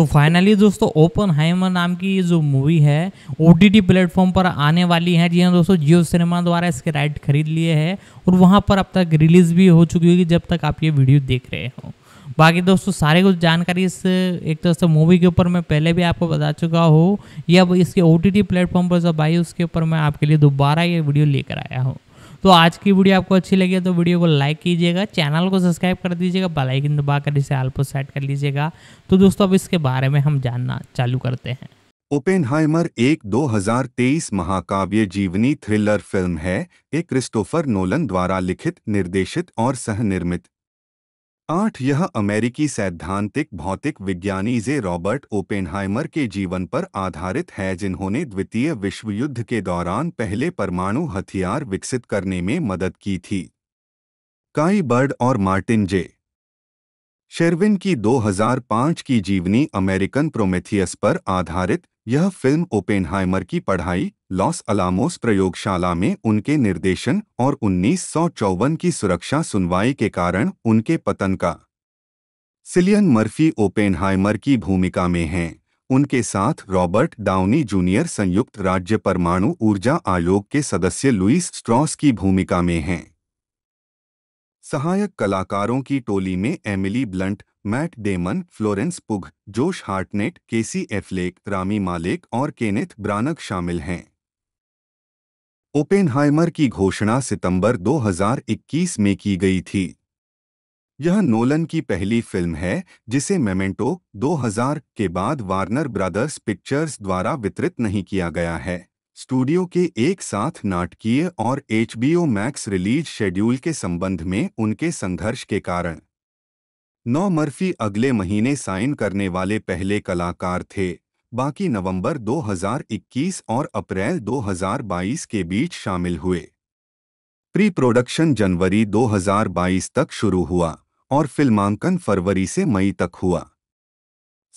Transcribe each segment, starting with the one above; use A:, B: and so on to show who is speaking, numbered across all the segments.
A: तो फाइनली दोस्तों ओपन हाइमर नाम की जो मूवी है ओ टी टी प्लेटफॉर्म पर आने वाली है जी हाँ दोस्तों जियो सिनेमा द्वारा इसके राइट खरीद लिए है और वहाँ पर अब तक रिलीज़ भी हो चुकी होगी जब तक आप ये वीडियो देख रहे हो बाकी दोस्तों सारे कुछ जानकारी इस एक तरह से मूवी के ऊपर मैं पहले भी आपको बता चुका हूँ या इसके ओ टी टी प्लेटफॉर्म पर जब आई उसके ऊपर मैं आपके लिए दोबारा ये वीडियो लेकर आया हूँ तो आज की वीडियो आपको अच्छी लगी है तो वीडियो को लाइक कीजिएगा चैनल को सब्सक्राइब कर दीजिएगा बेलाइकिन दबा कर इसे आल पर सेट कर लीजिएगा तो दोस्तों अब इसके बारे में हम जानना चालू करते हैं
B: ओपेन एक 2023 महाकाव्य जीवनी थ्रिलर फिल्म है एक क्रिस्टोफर नोलन द्वारा लिखित निर्देशित और सह निर्मित आठ यह अमेरिकी सैद्धांतिक भौतिक विज्ञानी जे रॉबर्ट ओपेनहाइमर के जीवन पर आधारित है जिन्होंने द्वितीय विश्व युद्ध के दौरान पहले परमाणु हथियार विकसित करने में मदद की थी काई बर्ड और मार्टिन जे शेरविन की 2005 की जीवनी अमेरिकन प्रोमेथियस पर आधारित यह फिल्म ओपेनहाइमर की पढ़ाई लॉस अलामोस प्रयोगशाला में उनके निर्देशन और उन्नीस की सुरक्षा सुनवाई के कारण उनके पतन का सिलियन मर्फी ओपेनहाइमर की भूमिका में हैं उनके साथ रॉबर्ट डाउनी जूनियर संयुक्त राज्य परमाणु ऊर्जा आयोग के सदस्य लुइस स्ट्रॉस की भूमिका में हैं सहायक कलाकारों की टोली में Emily Blunt Matt Damon Florence Pugh Josh Hartnett केसी एफलेक रामी मालिक और केनेथ ब्रानक शामिल हैं ओपेनहाइमर की घोषणा सितंबर 2021 में की गई थी यह नोलन की पहली फिल्म है जिसे मेमेंटो 2000 के बाद वार्नर ब्रदर्स पिक्चर्स द्वारा वितरित नहीं किया गया है स्टूडियो के एक साथ नाटकीय और एचबीओ मैक्स रिलीज शेड्यूल के संबंध में उनके संघर्ष के कारण नौ मर्फी अगले महीने साइन करने वाले पहले कलाकार थे बाकी नवंबर 2021 और अप्रैल 2022 के बीच शामिल हुए प्री प्रोडक्शन जनवरी 2022 तक शुरू हुआ और फिल्मांकन फरवरी से मई तक हुआ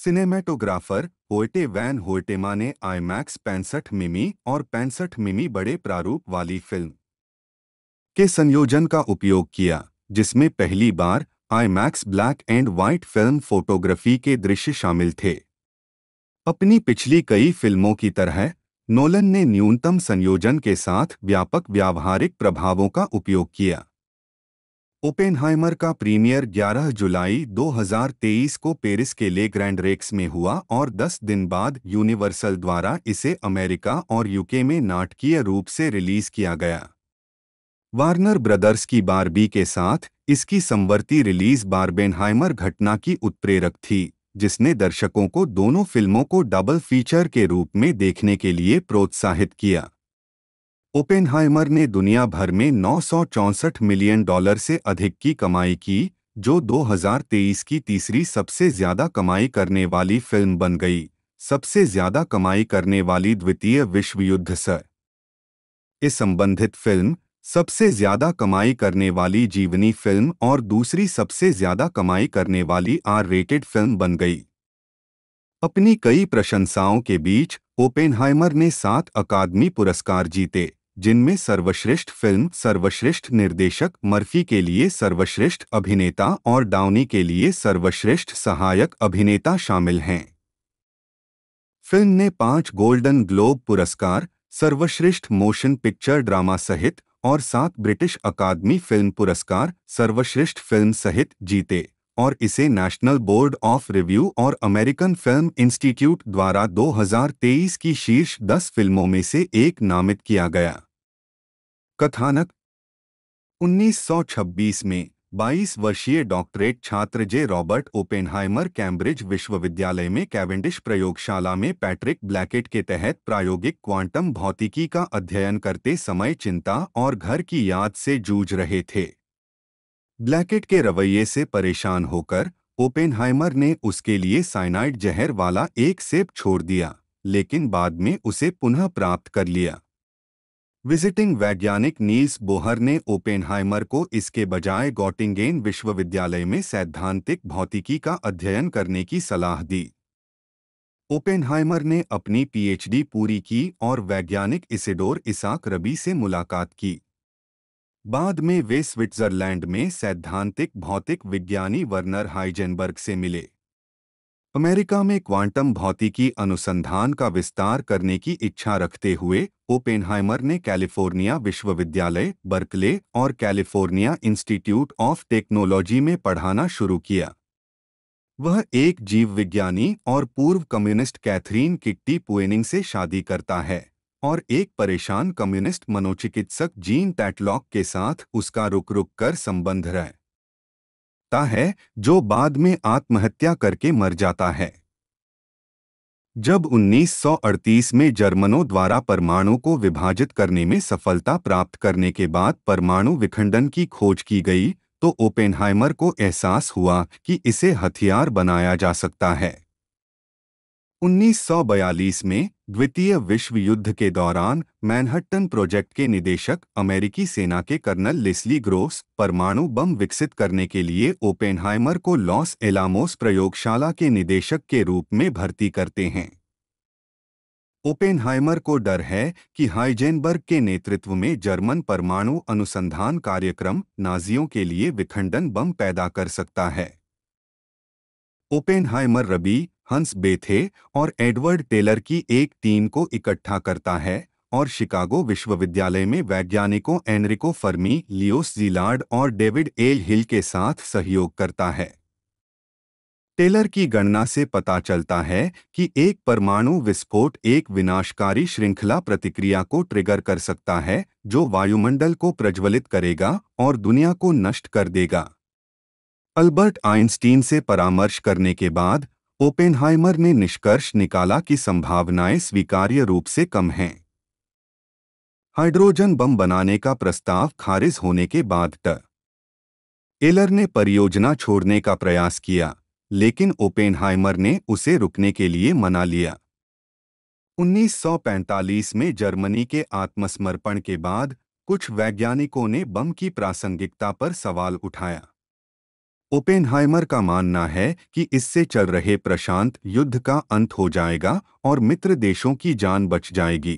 B: सिनेमेटोग्राफर होयटे वैन होयटेमा ने आईमैक्स पैंसठ मिमी और पैंसठ मिमी बड़े प्रारूप वाली फिल्म के संयोजन का उपयोग किया जिसमें पहली बार IMAX black and white film photography के दृश्य शामिल थे अपनी पिछली कई फिल्मों की तरह नोलन ने न्यूनतम संयोजन के साथ व्यापक व्यावहारिक प्रभावों का उपयोग किया ओपेनहाइमर का प्रीमियर 11 जुलाई 2023 को पेरिस के ले ग्रैंड रेक्स में हुआ और 10 दिन बाद यूनिवर्सल द्वारा इसे अमेरिका और यूके में नाटकीय रूप से रिलीज किया गया वार्नर ब्रदर्स की बारबी के साथ इसकी संवर्ती रिलीज बारबेनहाइमर घटना की उत्प्रेरक थी जिसने दर्शकों को दोनों फिल्मों को डबल फीचर के रूप में देखने के लिए प्रोत्साहित किया ओपेनहाइमर ने दुनिया भर में नौ मिलियन डॉलर से अधिक की कमाई की जो 2023 की तीसरी सबसे ज्यादा कमाई करने वाली फिल्म बन गई सबसे ज्यादा कमाई करने वाली द्वितीय विश्व युद्ध से इस संबंधित फिल्म सबसे ज्यादा कमाई करने वाली जीवनी फिल्म और दूसरी सबसे ज्यादा कमाई करने वाली आर रेटेड फिल्म बन गई अपनी कई प्रशंसाओं के बीच ओपेनहाइमर ने सात अकादमी पुरस्कार जीते जिनमें सर्वश्रेष्ठ फिल्म सर्वश्रेष्ठ निर्देशक मर्फी के लिए सर्वश्रेष्ठ अभिनेता और डाउनी के लिए सर्वश्रेष्ठ सहायक अभिनेता शामिल हैं फिल्म ने पांच गोल्डन ग्लोब पुरस्कार सर्वश्रेष्ठ मोशन पिक्चर ड्रामा सहित और सात ब्रिटिश अकादमी फिल्म पुरस्कार सर्वश्रेष्ठ फिल्म सहित जीते और इसे नेशनल बोर्ड ऑफ रिव्यू और अमेरिकन फिल्म इंस्टीट्यूट द्वारा 2023 की शीर्ष 10 फिल्मों में से एक नामित किया गया कथानक 1926 में 22 वर्षीय डॉक्टरेट छात्र जे रॉबर्ट ओपेनहाइमर कैम्ब्रिज विश्वविद्यालय में कैवेंडिश प्रयोगशाला में पैट्रिक ब्लैकेट के तहत प्रायोगिक क्वांटम भौतिकी का अध्ययन करते समय चिंता और घर की याद से जूझ रहे थे ब्लैकेट के रवैये से परेशान होकर ओपेनहाइमर ने उसके लिए साइनाइड जहर वाला एक सेब छोड़ दिया लेकिन बाद में उसे पुनः प्राप्त कर लिया विजिटिंग वैज्ञानिक नील्स बोहर ने ओपेनहाइमर को इसके बजाय गॉटिंगेन विश्वविद्यालय में सैद्धांतिक भौतिकी का अध्ययन करने की सलाह दी ओपेनहाइमर ने अपनी पीएचडी पूरी की और वैज्ञानिक इसिडोर इसाक रबी से मुलाकात की बाद में वे स्विट्जरलैंड में सैद्धांतिक भौतिक विज्ञानी वर्नर हाइजेनबर्ग से मिले अमेरिका में क्वांटम भौतिकी अनुसंधान का विस्तार करने की इच्छा रखते हुए ओपेनहाइमर ने कैलिफोर्निया विश्वविद्यालय बर्कले और कैलिफोर्निया इंस्टीट्यूट ऑफ टेक्नोलॉजी में पढ़ाना शुरू किया वह एक जीव विज्ञानी और पूर्व कम्युनिस्ट कैथरीन किट्टी पुएनिंग से शादी करता है और एक परेशान कम्युनिस्ट मनोचिकित्सक जीन टैटलॉक के साथ उसका रुक रुक कर संबंध रहता है जो बाद में आत्महत्या करके मर जाता है जब 1938 में जर्मनों द्वारा परमाणु को विभाजित करने में सफलता प्राप्त करने के बाद परमाणु विखंडन की खोज की गई तो ओपेनहाइमर को एहसास हुआ कि इसे हथियार बनाया जा सकता है 1942 में द्वितीय विश्व युद्ध के दौरान मैनहट्टन प्रोजेक्ट के निदेशक अमेरिकी सेना के कर्नल लिस्ली ग्रोस परमाणु बम विकसित करने के लिए ओपेनहाइमर को लॉस एलामोस प्रयोगशाला के निदेशक के रूप में भर्ती करते हैं ओपेनहाइमर को डर है कि हाइजेनबर्ग के नेतृत्व में जर्मन परमाणु अनुसंधान कार्यक्रम नाजियों के लिए विखंडन बम पैदा कर सकता है ओपेनहाइमर रबी हंस बेथे और एडवर्ड टेलर की एक टीम को इकट्ठा करता है और शिकागो विश्वविद्यालय में वैज्ञानिकों एनरिको फर्मी लियोस जीलार्ड और डेविड एल हिल के साथ सहयोग करता है टेलर की गणना से पता चलता है कि एक परमाणु विस्फोट एक विनाशकारी श्रृंखला प्रतिक्रिया को ट्रिगर कर सकता है जो वायुमंडल को प्रज्वलित करेगा और दुनिया को नष्ट कर देगा अल्बर्ट आइंस्टीन से परामर्श करने के बाद ओपेनहाइमर ने निष्कर्ष निकाला कि संभावनाएं स्वीकार्य रूप से कम हैं हाइड्रोजन बम बनाने का प्रस्ताव खारिज होने के बाद तक एलर ने परियोजना छोड़ने का प्रयास किया लेकिन ओपेनहाइमर ने उसे रुकने के लिए मना लिया 1945 में जर्मनी के आत्मसमर्पण के बाद कुछ वैज्ञानिकों ने बम की प्रासंगिकता पर सवाल उठाया ओपेनहाइमर का मानना है कि इससे चल रहे प्रशांत युद्ध का अंत हो जाएगा और मित्र देशों की जान बच जाएगी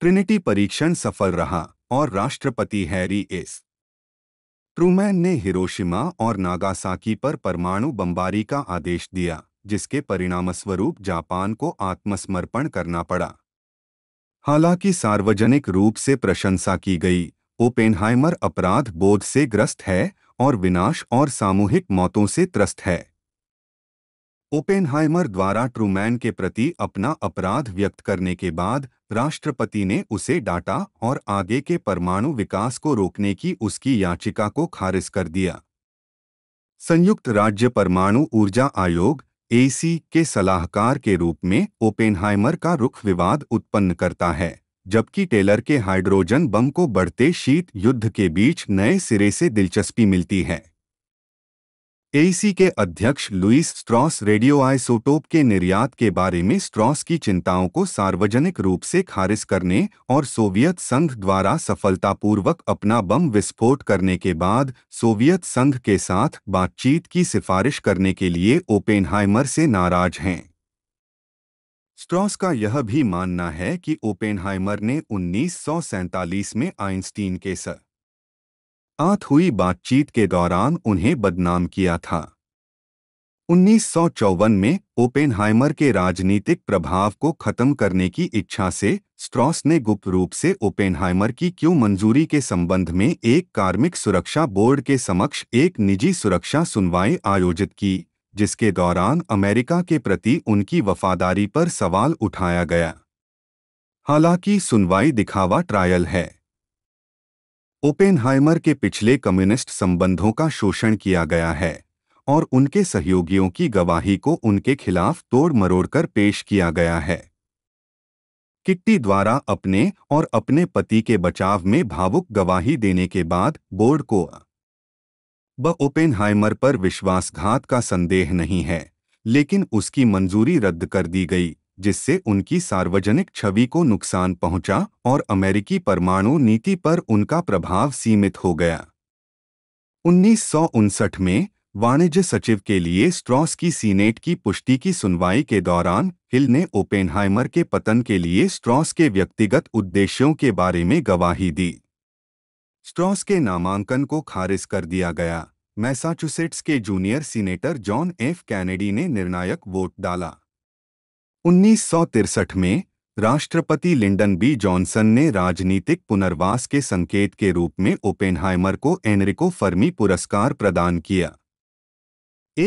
B: ट्रिनिटी परीक्षण सफल रहा और राष्ट्रपति हैरी एस ट्रूमैन ने हिरोशिमा और नागासाकी पर परमाणु बमबारी का आदेश दिया जिसके परिणामस्वरूप जापान को आत्मसमर्पण करना पड़ा हालांकि सार्वजनिक रूप से प्रशंसा की गई ओपेनहाइमर अपराध बोध से ग्रस्त है और विनाश और सामूहिक मौतों से त्रस्त है ओपेनहाइमर द्वारा ट्रूमैन के प्रति अपना अपराध व्यक्त करने के बाद राष्ट्रपति ने उसे डांटा और आगे के परमाणु विकास को रोकने की उसकी याचिका को खारिज कर दिया संयुक्त राज्य परमाणु ऊर्जा आयोग एसी के सलाहकार के रूप में ओपेनहाइमर का रुख विवाद उत्पन्न करता है जबकि टेलर के हाइड्रोजन बम को बढ़ते शीत युद्ध के बीच नए सिरे से दिलचस्पी मिलती है एसी के अध्यक्ष लुइस स्ट्रॉस रेडियो आइसोटोप के निर्यात के बारे में स्ट्रॉस की चिंताओं को सार्वजनिक रूप से खारिज करने और सोवियत संघ द्वारा सफलतापूर्वक अपना बम विस्फोट करने के बाद सोवियत संघ के साथ बातचीत की सिफारिश करने के लिए ओपेनहाइमर से नाराज हैं स्ट्रॉस का यह भी मानना है कि ओपेनहाइमर ने उन्नीस में आइंस्टीन के सर आत हुई बातचीत के दौरान उन्हें बदनाम किया था उन्नीस में ओपेनहाइमर के राजनीतिक प्रभाव को खत्म करने की इच्छा से स्ट्रॉस ने गुप्त रूप से ओपेनहाइमर की क्यों मंजूरी के संबंध में एक कार्मिक सुरक्षा बोर्ड के समक्ष एक निजी सुरक्षा सुनवाई आयोजित की जिसके दौरान अमेरिका के प्रति उनकी वफादारी पर सवाल उठाया गया हालांकि सुनवाई दिखावा ट्रायल है ओपेनहाइमर के पिछले कम्युनिस्ट संबंधों का शोषण किया गया है और उनके सहयोगियों की गवाही को उनके खिलाफ तोड़ मरोड़ कर पेश किया गया है किट्टी द्वारा अपने और अपने पति के बचाव में भावुक गवाही देने के बाद बोर्ड को ब ओपेनहाइमर पर विश्वासघात का संदेह नहीं है लेकिन उसकी मंजूरी रद्द कर दी गई जिससे उनकी सार्वजनिक छवि को नुकसान पहुंचा और अमेरिकी परमाणु नीति पर उनका प्रभाव सीमित हो गया उन्नीस में वाणिज्य सचिव के लिए स्ट्रॉस की सीनेट की पुष्टि की सुनवाई के दौरान हिल ने ओपेनहाइमर के पतन के लिए स्ट्रॉस के व्यक्तिगत उद्देश्यों के बारे में गवाही दी स्ट्रॉस के नामांकन को खारिज कर दिया गया मैसाचुसेट्स के junior senator John F Kennedy ने निर्णायक वोट डाला उन्नीस में राष्ट्रपति लिंडन बी जॉनसन ने राजनीतिक पुनर्वास के संकेत के रूप में ओपेनहाइमर को एनरिको फर्मी पुरस्कार प्रदान किया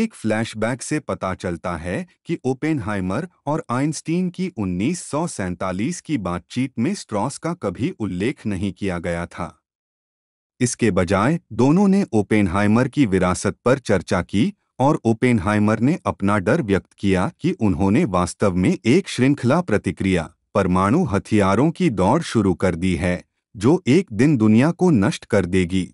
B: एक फ्लैशबैक से पता चलता है कि ओपेनहाइमर और आइंस्टीन की उन्नीस की बातचीत में स्ट्रॉस का कभी उल्लेख नहीं किया गया था इसके बजाय दोनों ने ओपेनहाइमर की विरासत पर चर्चा की और ओपेनहाइमर ने अपना डर व्यक्त किया कि उन्होंने वास्तव में एक श्रृंखला प्रतिक्रिया परमाणु हथियारों की दौड़ शुरू कर दी है जो एक दिन दुनिया को नष्ट कर देगी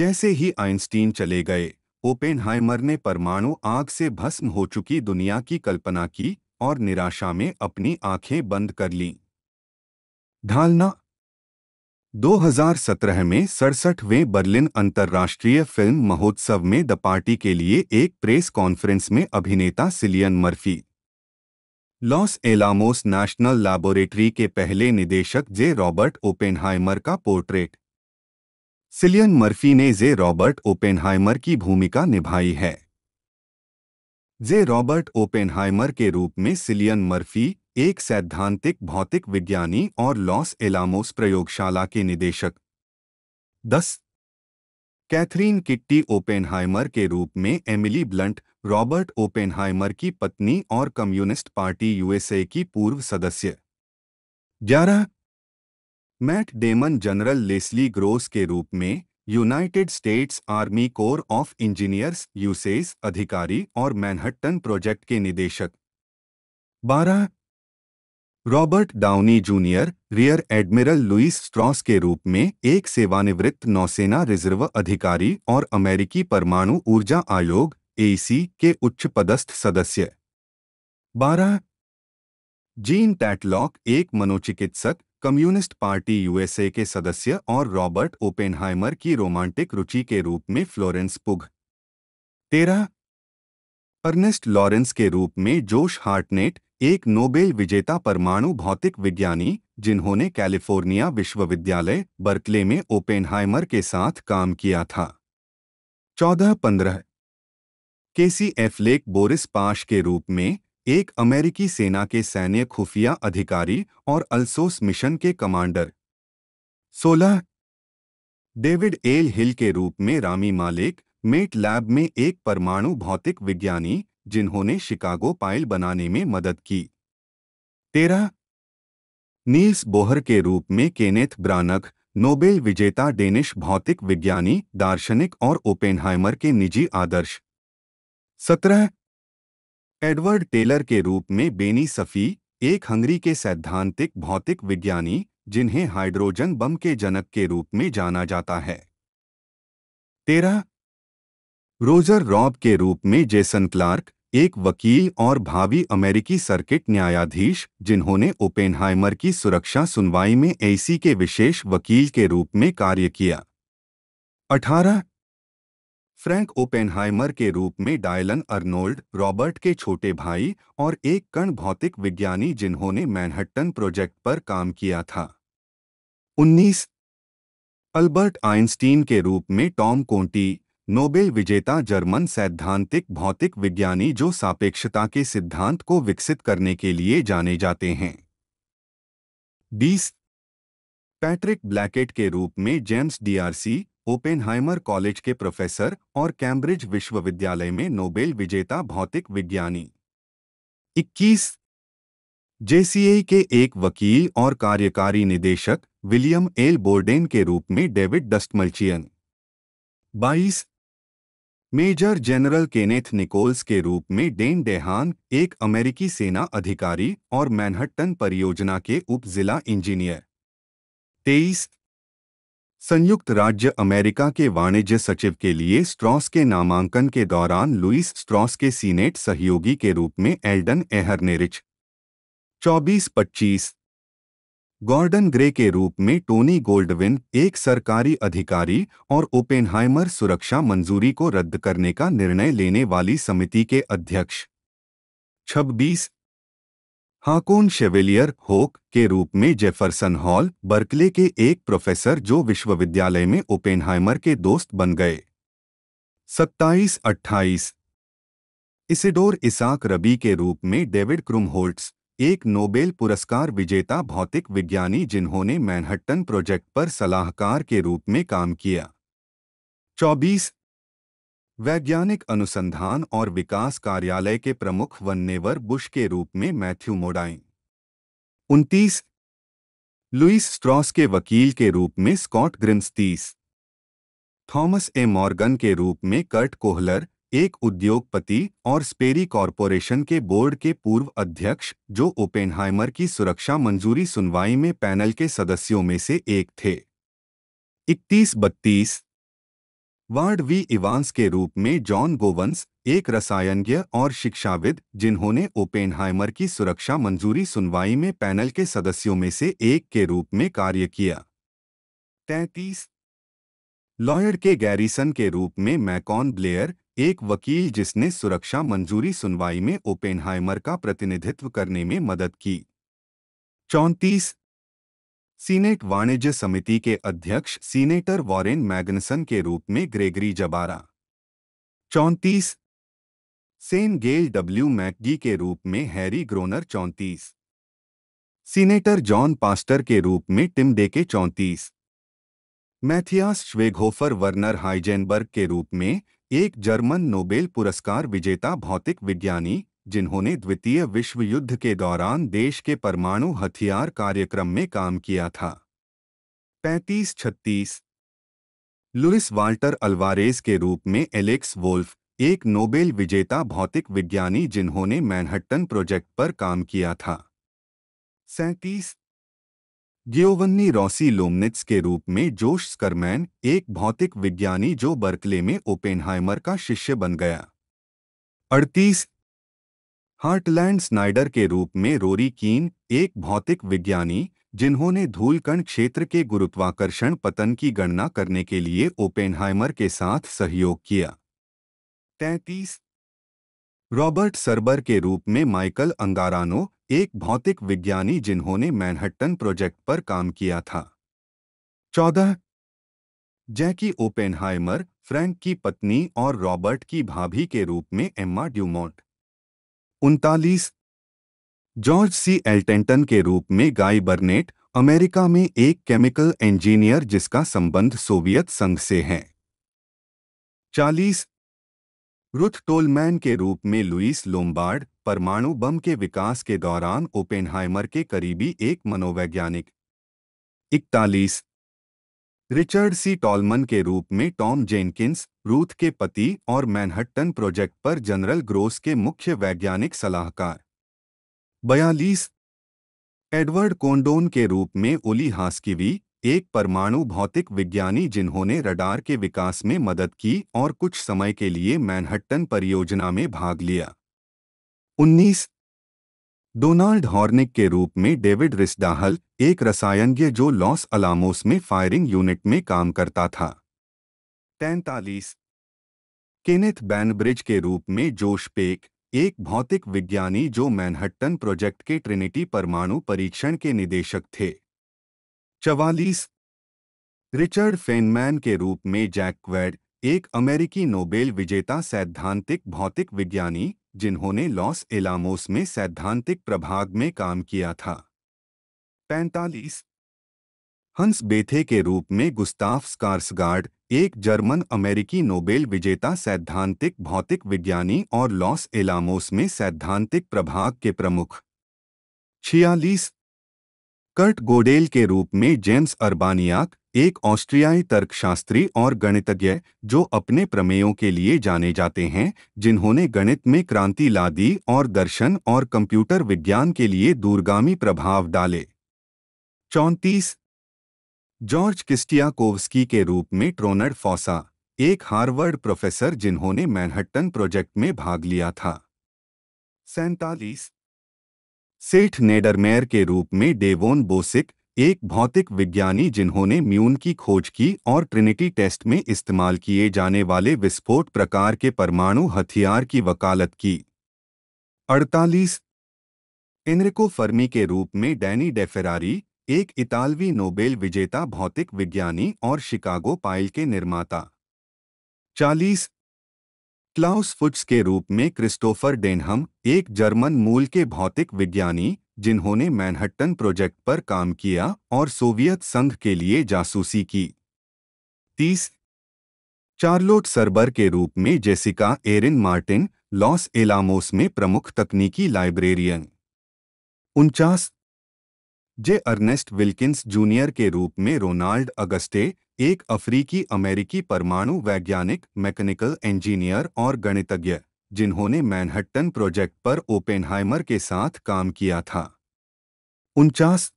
B: जैसे ही आइंस्टीन चले गए ओपेनहाइमर ने परमाणु आग से भस्म हो चुकी दुनिया की कल्पना की और निराशा में अपनी आंखें बंद कर लीं ढालना 2017 में सड़सठवें बर्लिन अंतर्राष्ट्रीय फिल्म महोत्सव में द पार्टी के लिए एक प्रेस कॉन्फ्रेंस में अभिनेता Cillian Murphy Los Alamos National Laboratory के पहले निदेशक जे रॉबर्ट ओपेनहाइमर का पोर्ट्रेट सिलियन मर्फी ने जे रॉबर्ट ओपेनहाइमर की भूमिका निभाई है जे रॉबर्ट ओपेनहाइमर के रूप में सिलियन मर्फी एक सैद्धांतिक भौतिक विज्ञानी और लॉस एलामोस प्रयोगशाला के निदेशक दस कैथरीन किट्टी ओपेनहाइमर के रूप में एमिली ब्लंट रॉबर्ट ओपेनहाइमर की पत्नी और कम्युनिस्ट पार्टी यूएसए की पूर्व सदस्य ग्यारह Matt Damon general Leslie Groves के रूप में United States Army Corps of Engineers यूसेस अधिकारी और मैनहट्टन प्रोजेक्ट के निदेशक बारह Robert Downey Junior rear admiral Lewis Strauss के रूप में एक सेवानिवृत्त नौसेना रिजर्व अधिकारी और अमेरिकी परमाणु ऊर्जा आयोग एसी के उच्च पदस्थ सदस्य बारह जीन टैटलॉक एक मनोचिकित्सक कम्युनिस्ट पार्टी यूएसए के सदस्य और रॉबर्ट ओपेनहाइमर की रोमांटिक रुचि के रूप में फ्लोरेंस पुग तेरह अर्नेस्ट लॉरेंस के रूप में जोश हार्टनेट एक नोबेल विजेता परमाणु भौतिक विज्ञानी जिन्होंने कैलिफोर्निया विश्वविद्यालय बर्कले में ओपेनहाइमर के साथ काम किया था चौदह पंद्रह केसी एफ लेक बोरिस पाश के रूप में एक अमेरिकी सेना के सैन्य खुफिया अधिकारी और अल्सोस मिशन के कमांडर सोलह डेविड एल हिल के रूप में रामी मालिक मेट लैब में एक परमाणु भौतिक विज्ञानी जिन्होंने शिकागो पाइल बनाने में मदद की तेरह नील्स बोहर के रूप में केनेथ ब्रानक नोबेल विजेता डेनिश भौतिक विज्ञानी दार्शनिक और ओपेनहाइमर के निजी आदर्श सत्रह एडवर्ड टेलर के रूप में बेनी सफ़ी एक हंगरी के सैद्धांतिक भौतिक विज्ञानी जिन्हें हाइड्रोजन बम के जनक के रूप में जाना जाता है तेरह रोजर रॉब के रूप में जेसन क्लार्क एक वकील और भावी अमेरिकी सर्किट न्यायाधीश जिन्होंने ओपेनहाइमर की सुरक्षा सुनवाई में एसी के विशेष वकील के रूप में कार्य किया 18 फ्रैंक ओपेनहाइमर के रूप में डायलन अर्नोल्ड रॉबर्ट के छोटे भाई और एक कण भौतिक विज्ञानी जिन्होंने मैनहट्टन प्रोजेक्ट पर काम किया था 19 अल्बर्ट आइंस्टीन के रूप में टॉम कोंटी नोबेल विजेता जर्मन सैद्धांतिक भौतिक विज्ञानी जो सापेक्षता के सिद्धांत को विकसित करने के लिए जाने जाते हैं बीस पैट्रिक ब्लैकेट के रूप में जेम्स डीआरसी ओपेनहाइमर कॉलेज के प्रोफेसर और कैम्ब्रिज विश्वविद्यालय में नोबेल विजेता भौतिक विज्ञानी 21 जेसीए के एक वकील और कार्यकारी निदेशक विलियम एल बोर्डेन के रूप में David Dastmalchian 22 major general Kenneth Nichols के रूप में डेन डेहान एक अमेरिकी सेना अधिकारी और मैनहट्टन परियोजना के उप जिला इंजीनियर तेईस संयुक्त राज्य अमेरिका के वाणिज्य सचिव के लिए स्ट्रॉस के नामांकन के दौरान लुइस स्ट्रॉस के सीनेट सहयोगी के रूप में एल्डन एहरनेरिच चौबीस पच्चीस गॉर्डन ग्रे के रूप में टोनी गोल्डविन एक सरकारी अधिकारी और ओपेनहाइमर सुरक्षा मंजूरी को रद्द करने का निर्णय लेने वाली समिति के अध्यक्ष 26 हाकोन शेवेलियर होक के रूप में जेफरसन हॉल बर्कले के एक प्रोफेसर जो विश्वविद्यालय में ओपेनहाइमर के दोस्त बन गए 27-28 इसिडोर इसाक रबी के रूप में डेविड क्रुमहोल्ट्स एक नोबेल पुरस्कार विजेता भौतिक विज्ञानी जिन्होंने मैनहट्टन प्रोजेक्ट पर सलाहकार के रूप में काम किया 24 वैज्ञानिक अनुसंधान और विकास कार्यालय के प्रमुख वन्नेवर बुश के रूप में मैथ्यू मोडाइन उनतीस लुइस स्ट्रॉस के वकील के रूप में स्कॉट ग्रिम्स तीस थॉमस ए मॉर्गन के रूप में कर्ट कोहलर एक उद्योगपति और स्पेरी कॉरपोरेशन के बोर्ड के पूर्व अध्यक्ष जो ओपेनहाइमर की सुरक्षा मंजूरी सुनवाई में पैनल के सदस्यों में से एक थे इकतीस बत्तीस वार्ड वी इवांस के रूप में जॉन गोवंस एक रसायनज्ञ और शिक्षाविद जिन्होंने ओपेनहाइमर की सुरक्षा मंजूरी सुनवाई में पैनल के सदस्यों में से एक के रूप में कार्य किया तैतीस लॉयड के गैरिसन के रूप में मैकॉन ब्लेयर एक वकील जिसने सुरक्षा मंजूरी सुनवाई में ओपेनहाइमर का प्रतिनिधित्व करने में मदद की चौंतीस सीनेट वाणिज्य समिति के अध्यक्ष सीनेटर वॉरेन मैगनसन के रूप में ग्रेगरी जबारा चौंतीस सेन गेल डब्ल्यू मैकगी के रूप में हैरी ग्रोनर चौंतीस सीनेटर जॉन पास्टर के रूप में टिम डेके चौंतीस मैथियास श्वेघोफर वर्नर हाइजेनबर्ग के रूप में एक जर्मन नोबेल पुरस्कार विजेता भौतिक विज्ञानी जिन्होंने द्वितीय विश्व युद्ध के दौरान देश के परमाणु हथियार कार्यक्रम में काम किया था पैंतीस छत्तीस लुइस वाल्टर अल्वारेज के रूप में एलेक्स वोल्फ एक नोबेल विजेता भौतिक विज्ञानी जिन्होंने मैनहट्टन प्रोजेक्ट पर काम किया था सैंतीस गियोवन्नी रॉसी लोमनिट्स के रूप में जोश स्कर्मैन एक भौतिक विज्ञानी जो बर्कले में ओपेनहाइमर का शिष्य बन गया अड़तीस हार्टलैंड स्नाइडर के रूप में रोरी कीन एक भौतिक विज्ञानी जिन्होंने धूलकण क्षेत्र के गुरुत्वाकर्षण पतन की गणना करने के लिए ओपेनहाइमर के साथ सहयोग किया तैतीस रॉबर्ट सर्बर के रूप में माइकल अंगारानो एक भौतिक विज्ञानी जिन्होंने मैनहट्टन प्रोजेक्ट पर काम किया था चौदह जैकी ओपेनहाइमर फ्रैंक की पत्नी और रॉबर्ट की भाभी के रूप में एम्मा ड्यूमोंट उनतालीस जॉर्ज सी एल्टेंटन के रूप में गाई बर्नेट अमेरिका में एक केमिकल इंजीनियर जिसका संबंध सोवियत संघ से है चालीस रुथ टोलमैन के रूप में लुईस लोम्बार्ड परमाणु बम के विकास के दौरान ओपेनहाइमर के करीबी एक मनोवैज्ञानिक इकतालीस रिचर्ड सी टॉलमन के रूप में टॉम जेनकिंस रूथ के पति और मैनहट्टन प्रोजेक्ट पर जनरल ग्रोस के मुख्य वैज्ञानिक सलाहकार बयालीस एडवर्ड कोंडोन के रूप में ओली हास्किवी एक परमाणु भौतिक विज्ञानी जिन्होंने रडार के विकास में मदद की और कुछ समय के लिए मैनहट्टन परियोजना में भाग लिया उन्नीस डोनाल्ड हॉर्निक के रूप में डेविड रिस्डाहल एक रसायनज्ञ जो लॉस अलामोस में फायरिंग यूनिट में काम करता था तैतालीस केनेथ बैनब्रिज के रूप में जोश पेक एक भौतिक विज्ञानी जो मैनहट्टन प्रोजेक्ट के ट्रिनिटी परमाणु परीक्षण के निदेशक थे चवालीस रिचर्ड फेनमैन के रूप में जैक क्वेड एक अमेरिकी नोबेल विजेता सैद्धांतिक भौतिक विज्ञानी जिन्होंने लॉस एलामोस में सैद्धांतिक प्रभाग में काम किया था पैंतालीस हंस बेथे के रूप में गुस्ताफ स्कार्सगार्ड एक जर्मन अमेरिकी नोबेल विजेता सैद्धांतिक भौतिक विज्ञानी और लॉस एलामोस में सैद्धांतिक प्रभाग के प्रमुख छियालीस कर्ट गोडेल के रूप में जेम्स अर्बानियाक एक ऑस्ट्रियाई तर्कशास्त्री और गणितज्ञ जो अपने प्रमेयों के लिए जाने जाते हैं जिन्होंने गणित में क्रांति ला दी और दर्शन और कंप्यूटर विज्ञान के लिए दूरगामी प्रभाव डाले चौंतीस जॉर्ज किस्टियाकोवस्की के रूप में ट्रोनर फॉसा एक हार्वर्ड प्रोफेसर जिन्होंने मैनहट्टन प्रोजेक्ट में भाग लिया था सैतालीस सेठ नेडरमेयर के रूप में डेवोन बोसिक एक भौतिक विज्ञानी जिन्होंने म्यून की खोज की और ट्रिनिटी टेस्ट में इस्तेमाल किए जाने वाले विस्फोट प्रकार के परमाणु हथियार की वकालत की 48 इनरिको फर्मी के रूप में डैनी डेफेरारी एक इतालवी नोबेल विजेता भौतिक विज्ञानी और शिकागो पाइल के निर्माता चालीस क्लाउस फुट्स के रूप में क्रिस्टोफर डेनहम एक जर्मन मूल के भौतिक विज्ञानी जिन्होंने मैनहट्टन प्रोजेक्ट पर काम किया और सोवियत संघ के लिए जासूसी की तीस चार्लोट सरबर के रूप में Jessica Erin Martin Los Alamos में प्रमुख तकनीकी लाइब्रेरियन उनचास जे अर्नेस्ट विल्किंस जूनियर के रूप में रोनाल्ड अगस्टे एक अफ्रीकी अमेरिकी परमाणु वैज्ञानिक मैकेनिकल इंजीनियर और गणितज्ञ जिन्होंने मैनहट्टन प्रोजेक्ट पर ओपेनहाइमर के साथ काम किया था उनचास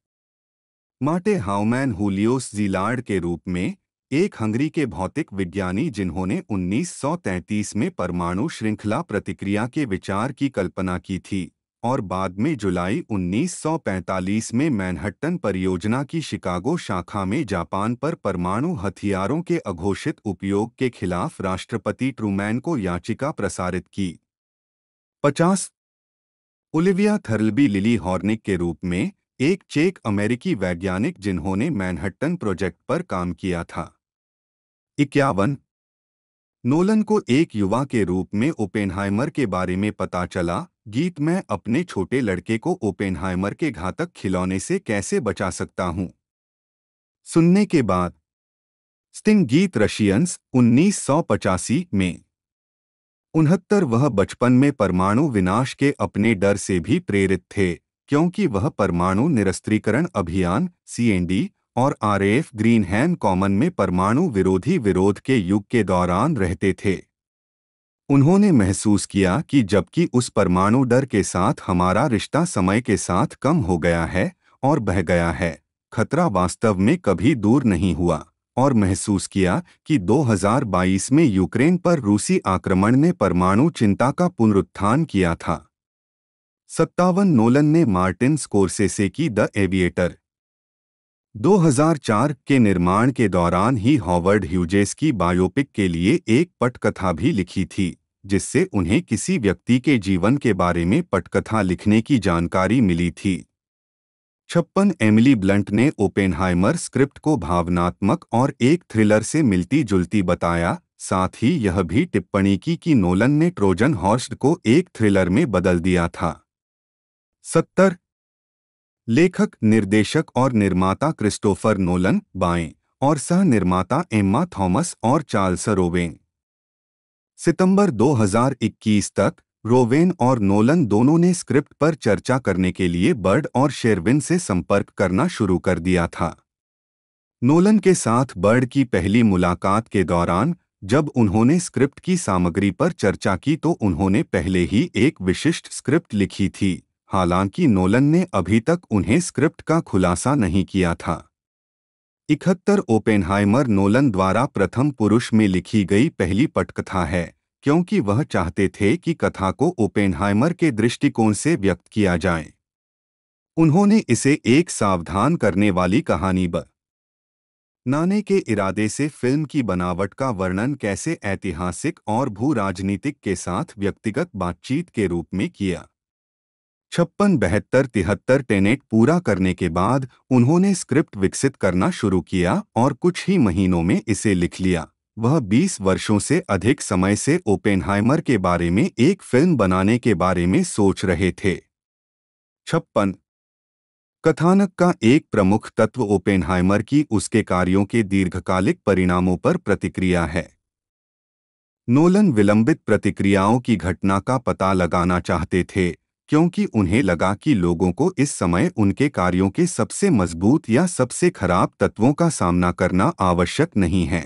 B: माटे हाउमैन हुलियोस जीलार्ड के रूप में एक हंगरी के भौतिक विज्ञानी जिन्होंने 1933 में परमाणु श्रृंखला प्रतिक्रिया के विचार की कल्पना की थी और बाद में जुलाई 1945 में मैनहट्टन परियोजना की शिकागो शाखा में जापान पर परमाणु हथियारों के अघोषित उपयोग के खिलाफ राष्ट्रपति ट्रूमैन को याचिका प्रसारित की पचास ओलिविया थर्लबी लिली हॉर्निक के रूप में एक चेक अमेरिकी वैज्ञानिक जिन्होंने मैनहट्टन प्रोजेक्ट पर काम किया था इक्यावन नोलन को एक युवा के रूप में ओपेनहाइमर के बारे में पता चला गीत मैं अपने छोटे लड़के को ओपेनहाइमर के घातक खिलौने से कैसे बचा सकता हूं सुनने के बाद स्टिंग गीत रशियंस उन्नीस में उनहत्तर वह बचपन में परमाणु विनाश के अपने डर से भी प्रेरित थे क्योंकि वह परमाणु निरस्त्रीकरण अभियान सीएनडी और आरएफ़ ग्रीनहैन कॉमन में परमाणु विरोधी विरोध के युग के दौरान रहते थे उन्होंने महसूस किया कि जबकि उस परमाणु डर के साथ हमारा रिश्ता समय के साथ कम हो गया है और बह गया है खतरा वास्तव में कभी दूर नहीं हुआ और महसूस किया कि 2022 में यूक्रेन पर रूसी आक्रमण ने परमाणु चिंता का पुनरुत्थान किया था सत्तावन नोलन ने मार्टिन स्कोरसेसे की द एविएटर 2004 के निर्माण के दौरान ही हॉवर्ड ह्यूजेस की बायोपिक के लिए एक पटकथा भी लिखी थी जिससे उन्हें किसी व्यक्ति के जीवन के बारे में पटकथा लिखने की जानकारी मिली थी छप्पन एमिली ब्लंट ने ओपेनहाइमर स्क्रिप्ट को भावनात्मक और एक थ्रिलर से मिलती जुलती बताया साथ ही यह भी टिप्पणी की कि नोलन ने ट्रोजन हॉर्स्ट को एक थ्रिलर में बदल दिया था सत्तर लेखक निर्देशक और निर्माता क्रिस्टोफर नोलन बाएं और सह निर्माता एम्मा थॉमस और चार्ल्स रोवेन सितंबर 2021 तक रोवेन और नोलन दोनों ने स्क्रिप्ट पर चर्चा करने के लिए बर्ड और शेरविन से संपर्क करना शुरू कर दिया था नोलन के साथ बर्ड की पहली मुलाकात के दौरान जब उन्होंने स्क्रिप्ट की सामग्री पर चर्चा की तो उन्होंने पहले ही एक विशिष्ट स्क्रिप्ट लिखी थी हालांकि नोलन ने अभी तक उन्हें स्क्रिप्ट का खुलासा नहीं किया था इकहत्तर ओपेनहाइमर नोलन द्वारा प्रथम पुरुष में लिखी गई पहली पटकथा है क्योंकि वह चाहते थे कि कथा को ओपेनहाइमर के दृष्टिकोण से व्यक्त किया जाए उन्होंने इसे एक सावधान करने वाली कहानी ब नाने के इरादे से फिल्म की बनावट का वर्णन कैसे ऐतिहासिक और भू राजनीतिक के साथ व्यक्तिगत बातचीत के रूप में किया छप्पन बहत्तर तिहत्तर टेनेट पूरा करने के बाद उन्होंने स्क्रिप्ट विकसित करना शुरू किया और कुछ ही महीनों में इसे लिख लिया वह 20 वर्षों से अधिक समय से ओपेनहाइमर के बारे में एक फिल्म बनाने के बारे में सोच रहे थे छप्पन कथानक का एक प्रमुख तत्व ओपेनहाइमर की उसके कार्यों के दीर्घकालिक परिणामों पर प्रतिक्रिया है नोलन विलंबित प्रतिक्रियाओं की घटना का पता लगाना चाहते थे क्योंकि उन्हें लगा कि लोगों को इस समय उनके कार्यों के सबसे मजबूत या सबसे खराब तत्वों का सामना करना आवश्यक नहीं है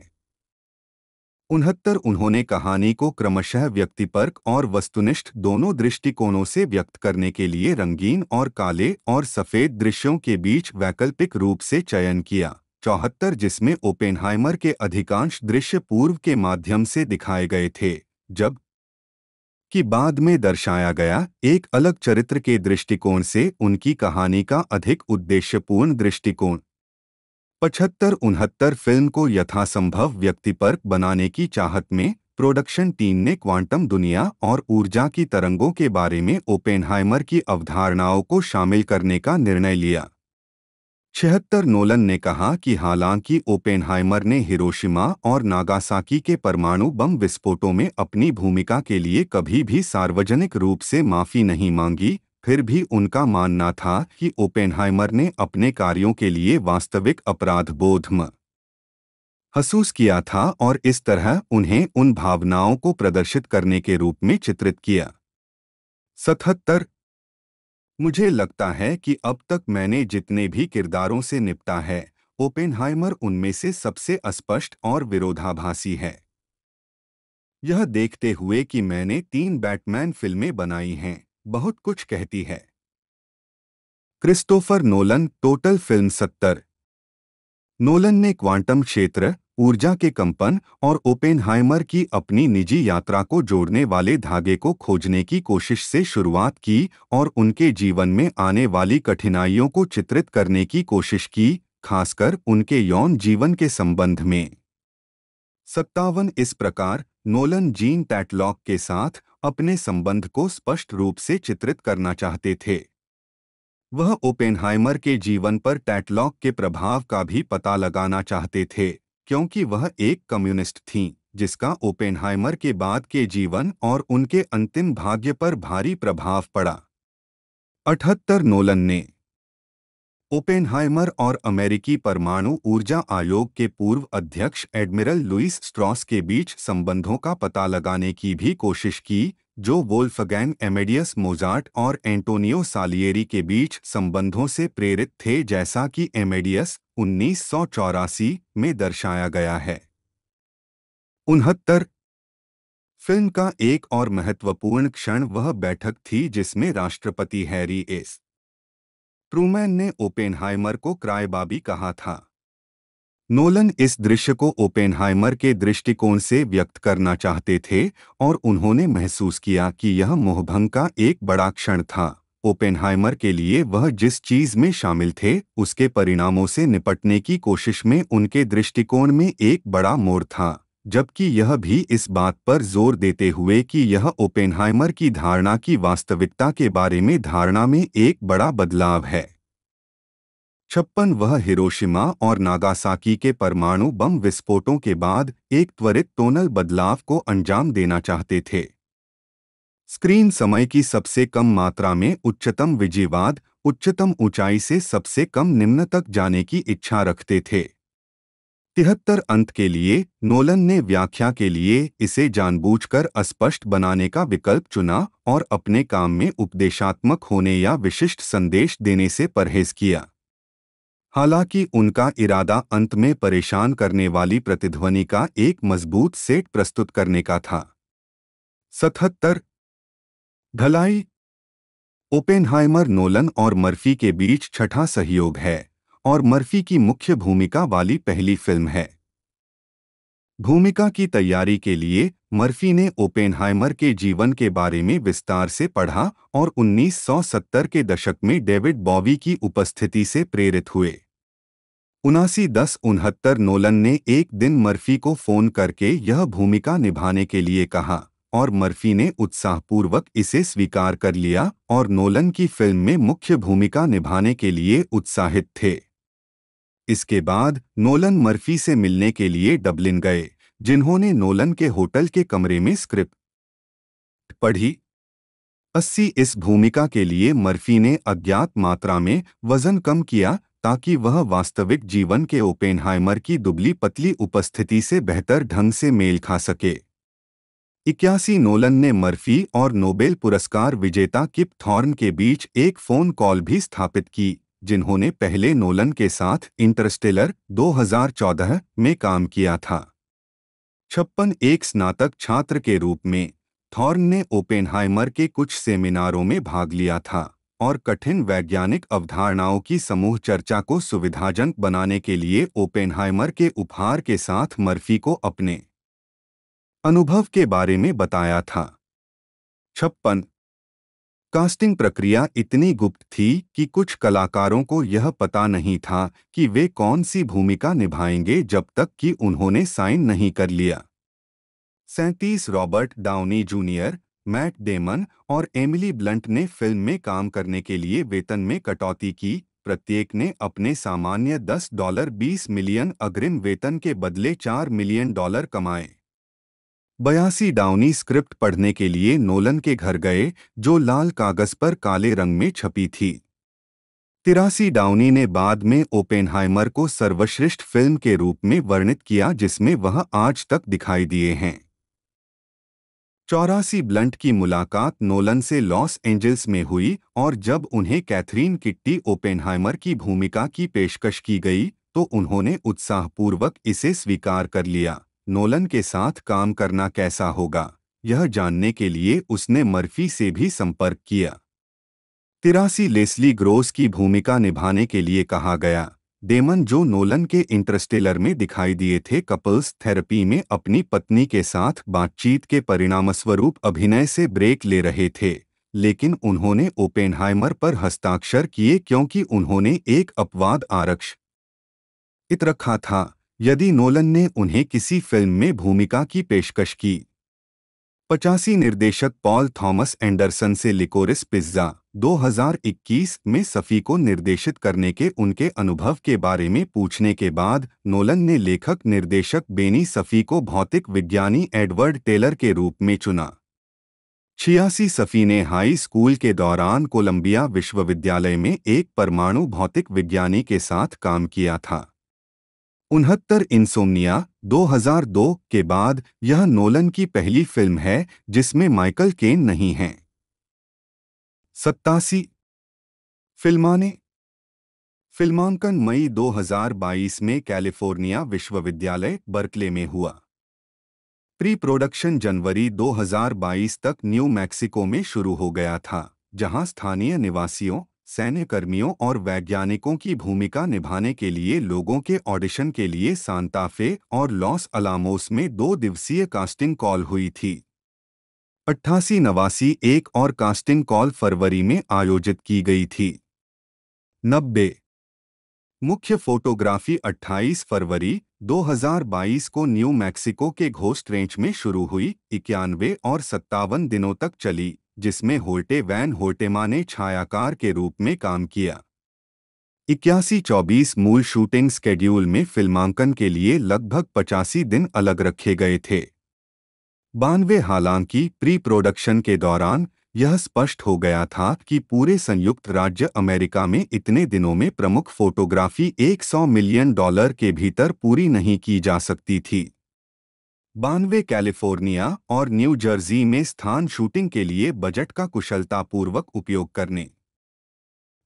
B: उनहत्तर उन्होंने कहानी को क्रमशः व्यक्तिपर्क और वस्तुनिष्ठ दोनों दृष्टिकोणों से व्यक्त करने के लिए रंगीन और काले और सफ़ेद दृश्यों के बीच वैकल्पिक रूप से चयन किया चौहत्तर जिसमें ओपेनहाइमर के अधिकांश दृश्य पूर्व के माध्यम से दिखाए गए थे जब कि बाद में दर्शाया गया एक अलग चरित्र के दृष्टिकोण से उनकी कहानी का अधिक उद्देश्यपूर्ण दृष्टिकोण पचहत्तर उनहत्तर फिल्म को यथासंभव व्यक्तिपर्क बनाने की चाहत में प्रोडक्शन टीम ने क्वांटम दुनिया और ऊर्जा की तरंगों के बारे में ओपेनहाइमर की अवधारणाओं को शामिल करने का निर्णय लिया छिहत्तर नोलन ने कहा कि हालांकि ओपेनहाइमर ने हिरोशिमा और नागासाकी के परमाणु बम विस्फोटों में अपनी भूमिका के लिए कभी भी सार्वजनिक रूप से माफी नहीं मांगी फिर भी उनका मानना था कि ओपेनहाइमर ने अपने कार्यों के लिए वास्तविक अपराध बोध महसूस किया था और इस तरह उन्हें उन भावनाओं को प्रदर्शित करने के रूप में चित्रित किया सतहत्तर मुझे लगता है कि अब तक मैंने जितने भी किरदारों से निपटा है ओपेनहाइमर उनमें से सबसे अस्पष्ट और विरोधाभासी है यह देखते हुए कि मैंने तीन बैटमैन फिल्में बनाई हैं बहुत कुछ कहती है क्रिस्टोफर नोलन टोटल फिल्म सत्तर नोलन ने क्वांटम क्षेत्र ऊर्जा के कंपन और ओपेनहाइमर की अपनी निजी यात्रा को जोड़ने वाले धागे को खोजने की कोशिश से शुरुआत की और उनके जीवन में आने वाली कठिनाइयों को चित्रित करने की कोशिश की खासकर उनके यौन जीवन के संबंध में सत्तावन इस प्रकार नोलन जीन टैटलॉक के साथ अपने संबंध को स्पष्ट रूप से चित्रित करना चाहते थे वह ओपेनहाइमर के जीवन पर टैटलॉक के प्रभाव का भी पता लगाना चाहते थे क्योंकि वह एक कम्युनिस्ट थीं जिसका ओपेनहाइमर के बाद के जीवन और उनके अंतिम भाग्य पर भारी प्रभाव पड़ा अठहत्तर नोलन ने ओपेनहाइमर और अमेरिकी परमाणु ऊर्जा आयोग के पूर्व अध्यक्ष एडमिरल लुइस स्ट्रॉस के बीच संबंधों का पता लगाने की भी कोशिश की जो बोल्फगैन एमेडियस मोजार्ट और एंटोनियो सालियेरी के बीच संबंधों से प्रेरित थे जैसा कि एमेडियस उन्नीस में दर्शाया गया है उनहत्तर फिल्म का एक और महत्वपूर्ण क्षण वह बैठक थी जिसमें राष्ट्रपति हैरी एस ट्रूमैन ने ओपेनहाइमर को क्रायबाबी कहा था नोलन इस दृश्य को ओपेनहाइमर के दृष्टिकोण से व्यक्त करना चाहते थे और उन्होंने महसूस किया कि यह मोहभंग का एक बड़ा क्षण था ओपेनहाइमर के लिए वह जिस चीज में शामिल थे उसके परिणामों से निपटने की कोशिश में उनके दृष्टिकोण में एक बड़ा मोड़ था जबकि यह भी इस बात पर जोर देते हुए कि यह ओपेनहाइमर की धारणा की वास्तविकता के बारे में धारणा में एक बड़ा बदलाव है छप्पन वह हिरोशिमा और नागासाकी के परमाणु बम विस्फोटों के बाद एक त्वरित टोनल बदलाव को अंजाम देना चाहते थे स्क्रीन समय की सबसे कम मात्रा में उच्चतम विजयवाद उच्चतम ऊंचाई से सबसे कम निम्न तक जाने की इच्छा रखते थे तिहत्तर अंत के लिए नोलन ने व्याख्या के लिए इसे जानबूझकर अस्पष्ट बनाने का विकल्प चुना और अपने काम में उपदेशात्मक होने या विशिष्ट संदेश देने से परहेज किया हालांकि उनका इरादा अंत में परेशान करने वाली प्रतिध्वनि का एक मजबूत सेट प्रस्तुत करने का था सतहत्तर ढलाई ओपेनहाइमर नोलन और मर्फी के बीच छठा सहयोग है और मर्फी की मुख्य भूमिका वाली पहली फिल्म है भूमिका की तैयारी के लिए मर्फी ने ओपेनहाइमर के जीवन के बारे में विस्तार से पढ़ा और 1970 के दशक में डेविड बॉबी की उपस्थिति से प्रेरित हुए उनासी दस उनहत्तर नोलन ने एक दिन मर्फी को फोन करके यह भूमिका निभाने के लिए कहा और मर्फी ने उत्साहपूर्वक इसे स्वीकार कर लिया और नोलन की फिल्म में मुख्य भूमिका निभाने के लिए उत्साहित थे इसके बाद नोलन मर्फी से मिलने के लिए डबलिन गए जिन्होंने नोलन के होटल के कमरे में स्क्रिप्ट पढ़ी अस्सी इस भूमिका के लिए मर्फी ने अज्ञात मात्रा में वजन कम किया ताकि वह वास्तविक जीवन के ओपेनहाइमर की दुबली पतली उपस्थिति से बेहतर ढंग से मेल खा सके इक्यासी नोलन ने मर्फी और नोबेल पुरस्कार विजेता किप थॉर्न के बीच एक फ़ोन कॉल भी स्थापित की जिन्होंने पहले नोलन के साथ इंटरस्टेलर 2014 में काम किया था छप्पन एक स्नातक छात्र के रूप में थॉर्न ने ओपेनहाइमर के कुछ सेमिनारों में भाग लिया था और कठिन वैज्ञानिक अवधारणाओं की समूह चर्चा को सुविधाजनक बनाने के लिए ओपेनहाइमर के उपहार के साथ मर्फी को अपने अनुभव के बारे में बताया था छप्पन कास्टिंग प्रक्रिया इतनी गुप्त थी कि कुछ कलाकारों को यह पता नहीं था कि वे कौन सी भूमिका निभाएंगे जब तक कि उन्होंने साइन नहीं कर लिया सैंतीस Robert Downey Junior Matt Damon और एमिली ब्लंट ने फिल्म में काम करने के लिए वेतन में कटौती की प्रत्येक ने अपने सामान्य 10 डॉलर 20 मिलियन अग्रिम वेतन के बदले 4 मिलियन डॉलर कमाए बयासी डाउनी स्क्रिप्ट पढ़ने के लिए नोलन के घर गए जो लाल कागज पर काले रंग में छपी थी तिरासी डाउनी ने बाद में ओपेनहाइमर को सर्वश्रेष्ठ फिल्म के रूप में वर्णित किया जिसमें वह आज तक दिखाई दिए हैं चौरासी ब्लंट की मुलाकात नोलन से लॉस एंजल्स में हुई और जब उन्हें कैथरीन किट्टी ओपेनहाइमर की भूमिका की पेशकश की गई तो उन्होंने उत्साहपूर्वक इसे स्वीकार कर लिया नोलन के साथ काम करना कैसा होगा यह जानने के लिए उसने मर्फी से भी संपर्क किया तिरासी लेस्ली ग्रोस की भूमिका निभाने के लिए कहा गया डेमन जो नोलन के इंटरस्टेलर में दिखाई दिए थे कपल्स थेरेपी में अपनी पत्नी के साथ बातचीत के परिणामस्वरूप अभिनय से ब्रेक ले रहे थे लेकिन उन्होंने ओपेनहाइमर पर हस्ताक्षर किए क्योंकि उन्होंने एक अपवाद आरक्ष इत रखा था यदि नोलन ने उन्हें किसी फिल्म में भूमिका की पेशकश की पचासी निर्देशक पॉल थॉमस एंडरसन से लिकोरिस पिज्ज़ा 2021 में सफ़ी को निर्देशित करने के उनके अनुभव के बारे में पूछने के बाद नोलन ने लेखक निर्देशक बेनी सफ़ी को भौतिक विज्ञानी एडवर्ड टेलर के रूप में चुना छियासी सफ़ी ने हाई स्कूल के दौरान कोलंबिया विश्वविद्यालय में एक परमाणु भौतिक विज्ञानी के साथ काम किया था उनहत्तर इंसोमनिया 2002 के बाद यह नोलन की पहली फिल्म है जिसमें माइकल केन नहीं हैं सत्तासी फिल्माने फिल्मांकन मई 2022 में कैलिफोर्निया विश्वविद्यालय बर्कले में हुआ प्री प्रोडक्शन जनवरी 2022 तक न्यू मैक्सिको में शुरू हो गया था जहां स्थानीय निवासियों सैन्य कर्मियों और वैज्ञानिकों की भूमिका निभाने के लिए लोगों के ऑडिशन के लिए सांताफे और लॉस अलामोस में दो दिवसीय कास्टिंग कॉल हुई थी अट्ठासी नवासी एक और कास्टिंग कॉल फरवरी में आयोजित की गई थी नब्बे मुख्य फोटोग्राफी 28 फरवरी 2022 को न्यू मैक्सिको के घोस्ट रेंच में शुरू हुई इक्यानवे और सत्तावन दिनों तक चली जिसमें होल्टे वैन होल्टेमा ने छायाकार के रूप में काम किया इक्यासी चौबीस मूल शूटिंग स्केड्यूल में फिल्मांकन के लिए लगभग पचासी दिन अलग रखे गए थे बानवे हालांकि प्री प्रोडक्शन के दौरान यह स्पष्ट हो गया था कि पूरे संयुक्त राज्य अमेरिका में इतने दिनों में प्रमुख फोटोग्राफी 100 मिलियन डॉलर के भीतर पूरी नहीं की जा सकती थी बानवे कैलिफोर्निया और न्यू जर्जी में स्थान शूटिंग के लिए बजट का कुशलतापूर्वक उपयोग करने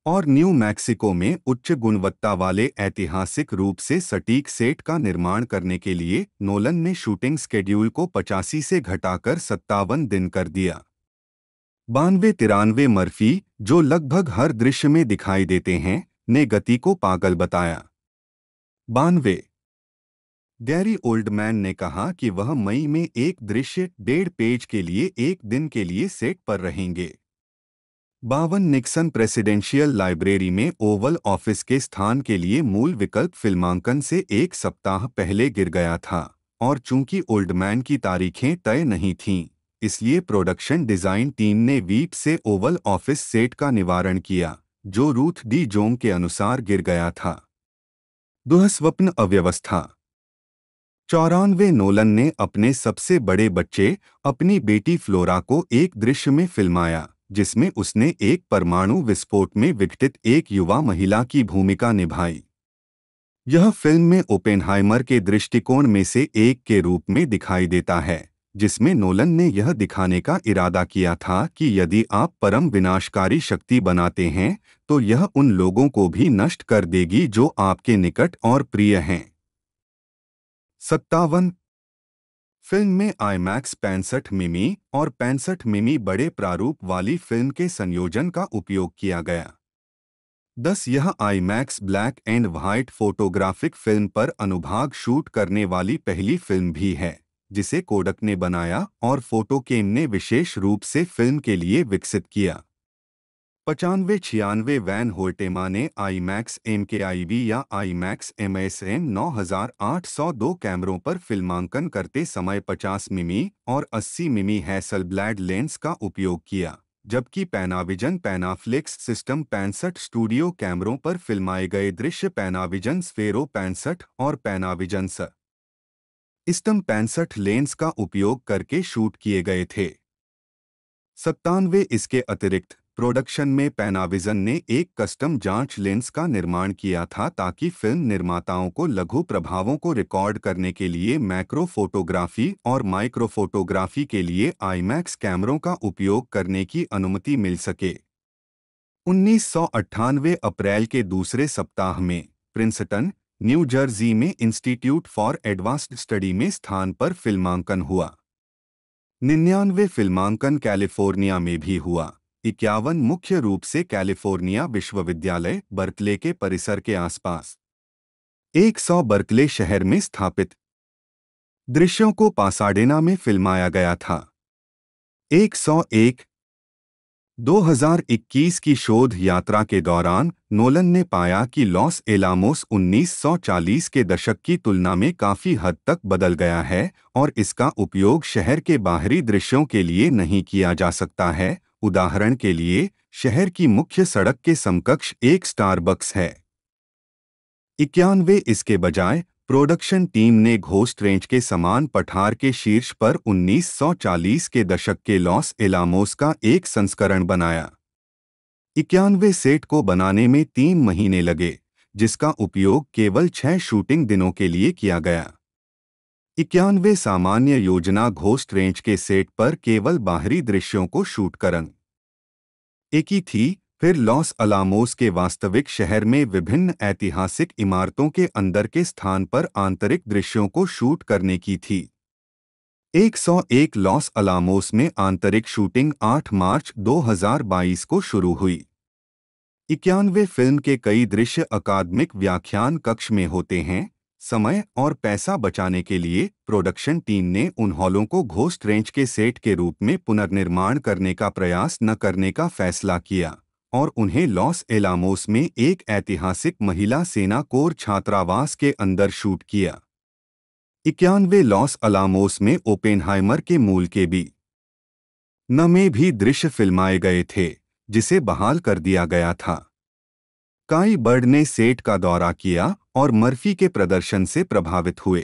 B: और न्यू मैक्सिको में उच्च गुणवत्ता वाले ऐतिहासिक रूप से सटीक सेट का निर्माण करने के लिए नोलन ने शूटिंग स्केड्यूल को पचासी से घटाकर सत्तावन दिन कर दिया बानवे तिरानवे मर्फी जो लगभग हर दृश्य में दिखाई देते हैं ने गति को पागल बताया बानवे गैरी ओल्डमैन ने कहा कि वह मई में एक दृश्य डेढ़ पेज के लिए एक दिन के लिए सेट पर रहेंगे बावन निक्सन प्रेसिडेंशियल लाइब्रेरी में ओवल ऑफिस के स्थान के लिए मूल विकल्प फिल्मांकन से एक सप्ताह पहले गिर गया था और चूंकि ओल्डमैन की तारीखें तय नहीं थीं इसलिए प्रोडक्शन डिजाइन टीम ने वीप से ओवल ऑफिस सेट का निवारण किया जो रूथ डी जोंग के अनुसार गिर गया था दुहस्वप्न अव्यवस्था चौरानवे नोलन ने अपने सबसे बड़े बच्चे अपनी बेटी फ्लोरा को एक दृश्य में फिल्माया जिसमें उसने एक परमाणु विस्फोट में विघटित एक युवा महिला की भूमिका निभाई यह फिल्म में ओपेनहाइमर के दृष्टिकोण में से एक के रूप में दिखाई देता है जिसमें नोलन ने यह दिखाने का इरादा किया था कि यदि आप परम विनाशकारी शक्ति बनाते हैं तो यह उन लोगों को भी नष्ट कर देगी जो आपके निकट और प्रिय हैं सत्तावन फिल्म में आईमैक्स पैंसठ मिमी और पैंसठ मिमी बड़े प्रारूप वाली फिल्म के संयोजन का उपयोग किया गया दस यह IMAX black and white photographic film पर अनुभाग शूट करने वाली पहली फिल्म भी है जिसे कोडक ने बनाया और फोटोकेम ने विशेष रूप से फिल्म के लिए विकसित किया पचानवे छियानवे वैन होल्टेमा ने आई मैक्स एम के आई वी या IMAX M S M नौ हजार आठ सौ दो कैमरों पर फिल्मांकन करते समय 50 मिमी और 80 मिमी हैसल ब्लैड लेंस का उपयोग किया जबकि पैनाविजन पैनाफ्लिक्स सिस्टम पैंसठ स्टूडियो कैमरों पर फिल्माए गए दृश्य पैनाविजन स्फेरो पैंसठ और पैनाविजन स्टम पैंसठ लेंस का उपयोग करके शूट किए गए थे सत्तानवे इसके अतिरिक्त प्रोडक्शन में पैनाविजन ने एक कस्टम जांच लेंस का निर्माण किया था ताकि फिल्म निर्माताओं को लघु प्रभावों को रिकॉर्ड करने के लिए मैक्रो फोटोग्राफी और माइक्रो फोटोग्राफी के लिए आईमैक्स कैमरों का उपयोग करने की अनुमति मिल सके उन्नीस अप्रैल के दूसरे सप्ताह में प्रिंसटन न्यू जर्जी में इंस्टीट्यूट फॉर एडवांस्ड स्टडी में स्थान पर फिल्मांकन हुआ निन्यानवे फिल्मांकन कैलिफोर्निया में भी हुआ इक्यावन मुख्य रूप से कैलिफोर्निया विश्वविद्यालय बर्कले के परिसर के आसपास 100 बर्कले शहर में स्थापित दृश्यों को पासाडेना में फिल्माया गया था 101 2021 की शोध यात्रा के दौरान नोलन ने पाया कि लॉस एलामोस 1940 के दशक की तुलना में काफ़ी हद तक बदल गया है और इसका उपयोग शहर के बाहरी दृश्यों के लिए नहीं किया जा सकता है उदाहरण के लिए शहर की मुख्य सड़क के समकक्ष एक स्टारबक्स है इक्यानवे इसके बजाय प्रोडक्शन टीम ने घोस्ट रेंज के समान पठार के शीर्ष पर 1940 के दशक के लॉस एलामोस का एक संस्करण बनाया इक्यानवे सेट को बनाने में तीन महीने लगे जिसका उपयोग केवल छह शूटिंग दिनों के लिए किया गया इक्यानवे सामान्य योजना घोस्ट रेंज के सेट पर केवल बाहरी दृश्यों को शूट करन एक ही थी फिर लॉस अलामोस के वास्तविक शहर में विभिन्न ऐतिहासिक इमारतों के अंदर के स्थान पर आंतरिक दृश्यों को शूट करने की थी 101 लॉस अलामोस में आंतरिक शूटिंग 8 मार्च 2022 को शुरू हुई इक्यानवे फिल्म के कई दृश्य अकादमिक व्याख्यान कक्ष में होते हैं समय और पैसा बचाने के लिए प्रोडक्शन टीम ने उन हॉलों को घोस्ट रेंज के सेट के रूप में पुनर्निर्माण करने का प्रयास न करने का फैसला किया और उन्हें लॉस एलामोस में एक ऐतिहासिक महिला सेना कोर छात्रावास के अंदर शूट किया इक्यानवे लॉस अलामोस में ओपेनहाइमर के मूल के भी न में भी दृश्य फिल्माए गए थे जिसे बहाल कर दिया गया था काई बर्ड ने सेट का दौरा किया और मर्फी के प्रदर्शन से प्रभावित हुए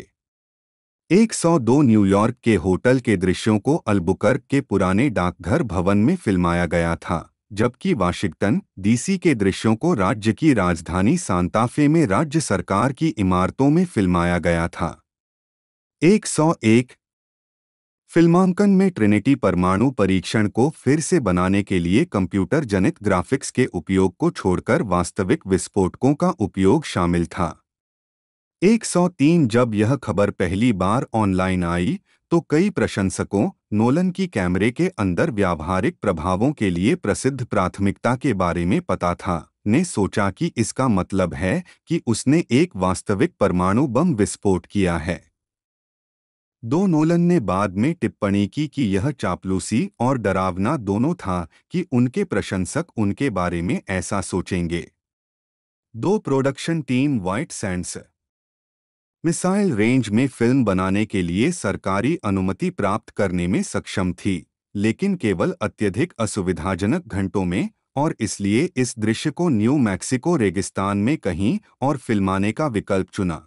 B: 102 न्यूयॉर्क के होटल के दृश्यों को अल्बुकर्क के पुराने डाकघर भवन में फिल्माया गया था जबकि वाशिंगटन डीसी के दृश्यों को राज्य की राजधानी सांताफे में राज्य सरकार की इमारतों में फिल्माया गया था 101 फिल्मांकन में ट्रिनिटी परमाणु परीक्षण को फिर से बनाने के लिए कंप्यूटर जनित ग्राफिक्स के उपयोग को छोड़कर वास्तविक विस्फोटकों का उपयोग शामिल था 103 जब यह खबर पहली बार ऑनलाइन आई तो कई प्रशंसकों नोलन की कैमरे के अंदर व्यावहारिक प्रभावों के लिए प्रसिद्ध प्राथमिकता के बारे में पता था ने सोचा कि इसका मतलब है कि उसने एक वास्तविक परमाणु बम विस्फोट किया है दो नोलन ने बाद में टिप्पणी की कि यह चापलूसी और डरावना दोनों था कि उनके प्रशंसक उनके बारे में ऐसा सोचेंगे दो production team White Sands Missile Range में फिल्म बनाने के लिए सरकारी अनुमति प्राप्त करने में सक्षम थी लेकिन केवल अत्यधिक असुविधाजनक घंटों में और इसलिए इस दृश्य को न्यू मैक्सिको रेगिस्तान में कहीं और फिल्माने का विकल्प चुना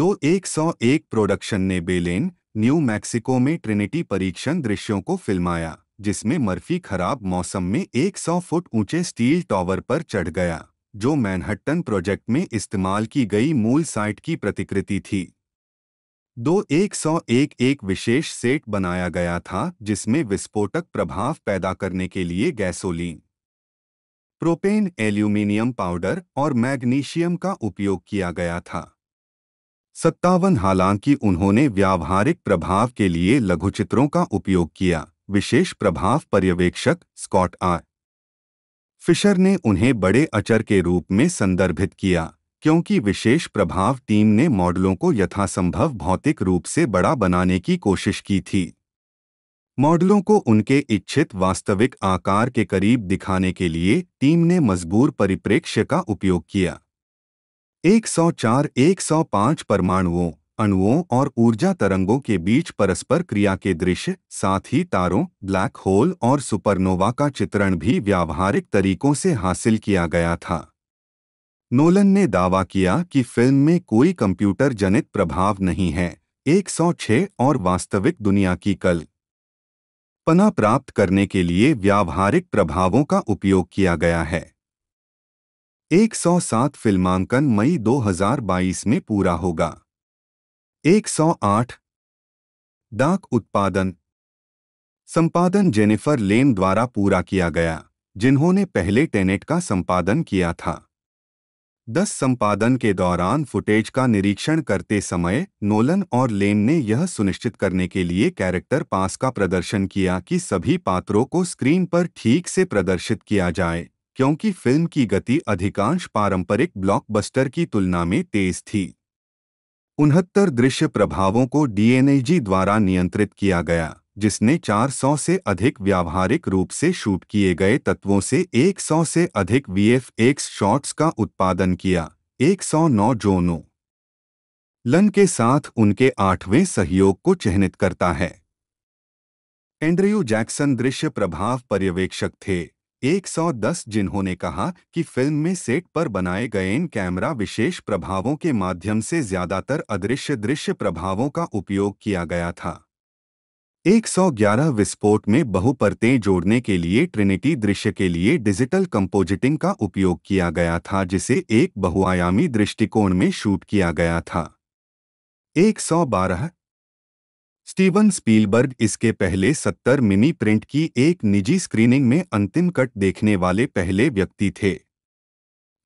B: दो एक सौ एक प्रोडक्शन ने बेलेन न्यू मैक्सिको में ट्रिनिटी परीक्षण दृश्यों को फिल्माया जिसमें मर्फी खराब मौसम में 100 फुट ऊंचे स्टील टॉवर पर चढ़ गया जो मैनहट्टन प्रोजेक्ट में इस्तेमाल की गई मूल साइट की प्रतिकृति थी दो एक सौ एक एक विशेष सेट बनाया गया था जिसमें विस्फोटक प्रभाव पैदा करने के लिए गैसोलीन प्रोपेन एल्यूमिनियम पाउडर और मैग्नीशियम का उपयोग किया गया था सत्तावन हालांकि उन्होंने व्यावहारिक प्रभाव के लिए लघुचित्रों का उपयोग किया विशेष प्रभाव पर्यवेक्षक स्कॉट आर फिशर ने उन्हें बड़े अचर के रूप में संदर्भित किया क्योंकि विशेष प्रभाव टीम ने मॉडलों को यथासंभव भौतिक रूप से बड़ा बनाने की कोशिश की थी मॉडलों को उनके इच्छित वास्तविक आकार के करीब दिखाने के लिए टीम ने मजबूर परिप्रेक्ष्य का उपयोग किया 104-105 परमाणुओं अणुओं और ऊर्जा तरंगों के बीच परस्पर क्रिया के दृश्य साथ ही तारों ब्लैक होल और सुपरनोवा का चित्रण भी व्यावहारिक तरीकों से हासिल किया गया था नोलन ने दावा किया कि फिल्म में कोई कंप्यूटर जनित प्रभाव नहीं है 106 और वास्तविक दुनिया की कल पना प्राप्त करने के लिए व्यावहारिक प्रभावों का उपयोग किया गया है 107 फिल्मांकन मई 2022 में पूरा होगा 108 डाक उत्पादन संपादन जेनिफर लेन द्वारा पूरा किया गया जिन्होंने पहले टेनेट का संपादन किया था दस संपादन के दौरान फुटेज का निरीक्षण करते समय नोलन और लेन ने यह सुनिश्चित करने के लिए कैरेक्टर पास का प्रदर्शन किया कि सभी पात्रों को स्क्रीन पर ठीक से प्रदर्शित किया जाए क्योंकि फिल्म की गति अधिकांश पारंपरिक ब्लॉकबस्टर की तुलना में तेज थी उनहत्तर दृश्य प्रभावों को डीएनएजी द्वारा नियंत्रित किया गया जिसने 400 से अधिक व्यावहारिक रूप से शूट किए गए तत्वों से 100 से अधिक वीएफएक्स शॉट्स का उत्पादन किया 109 जोनों लन के साथ उनके आठवें सहयोग को चिन्हित करता है एंड्रयू जैक्सन दृश्य प्रभाव पर्यवेक्षक थे 110 जिन्होंने कहा कि फिल्म में सेट पर बनाए गए इन कैमरा विशेष प्रभावों के माध्यम से ज्यादातर अदृश्य दृश्य प्रभावों का उपयोग किया गया था 111 विस्फोट में बहुपरतें जोड़ने के लिए ट्रिनिटी दृश्य के लिए डिजिटल कंपोजिटिंग का उपयोग किया गया था जिसे एक बहुआयामी दृष्टिकोण में शूट किया गया था 112 स्टीवन स्पीलबर्ग इसके पहले 70 मिमी प्रिंट की एक निजी स्क्रीनिंग में अंतिम कट देखने वाले पहले व्यक्ति थे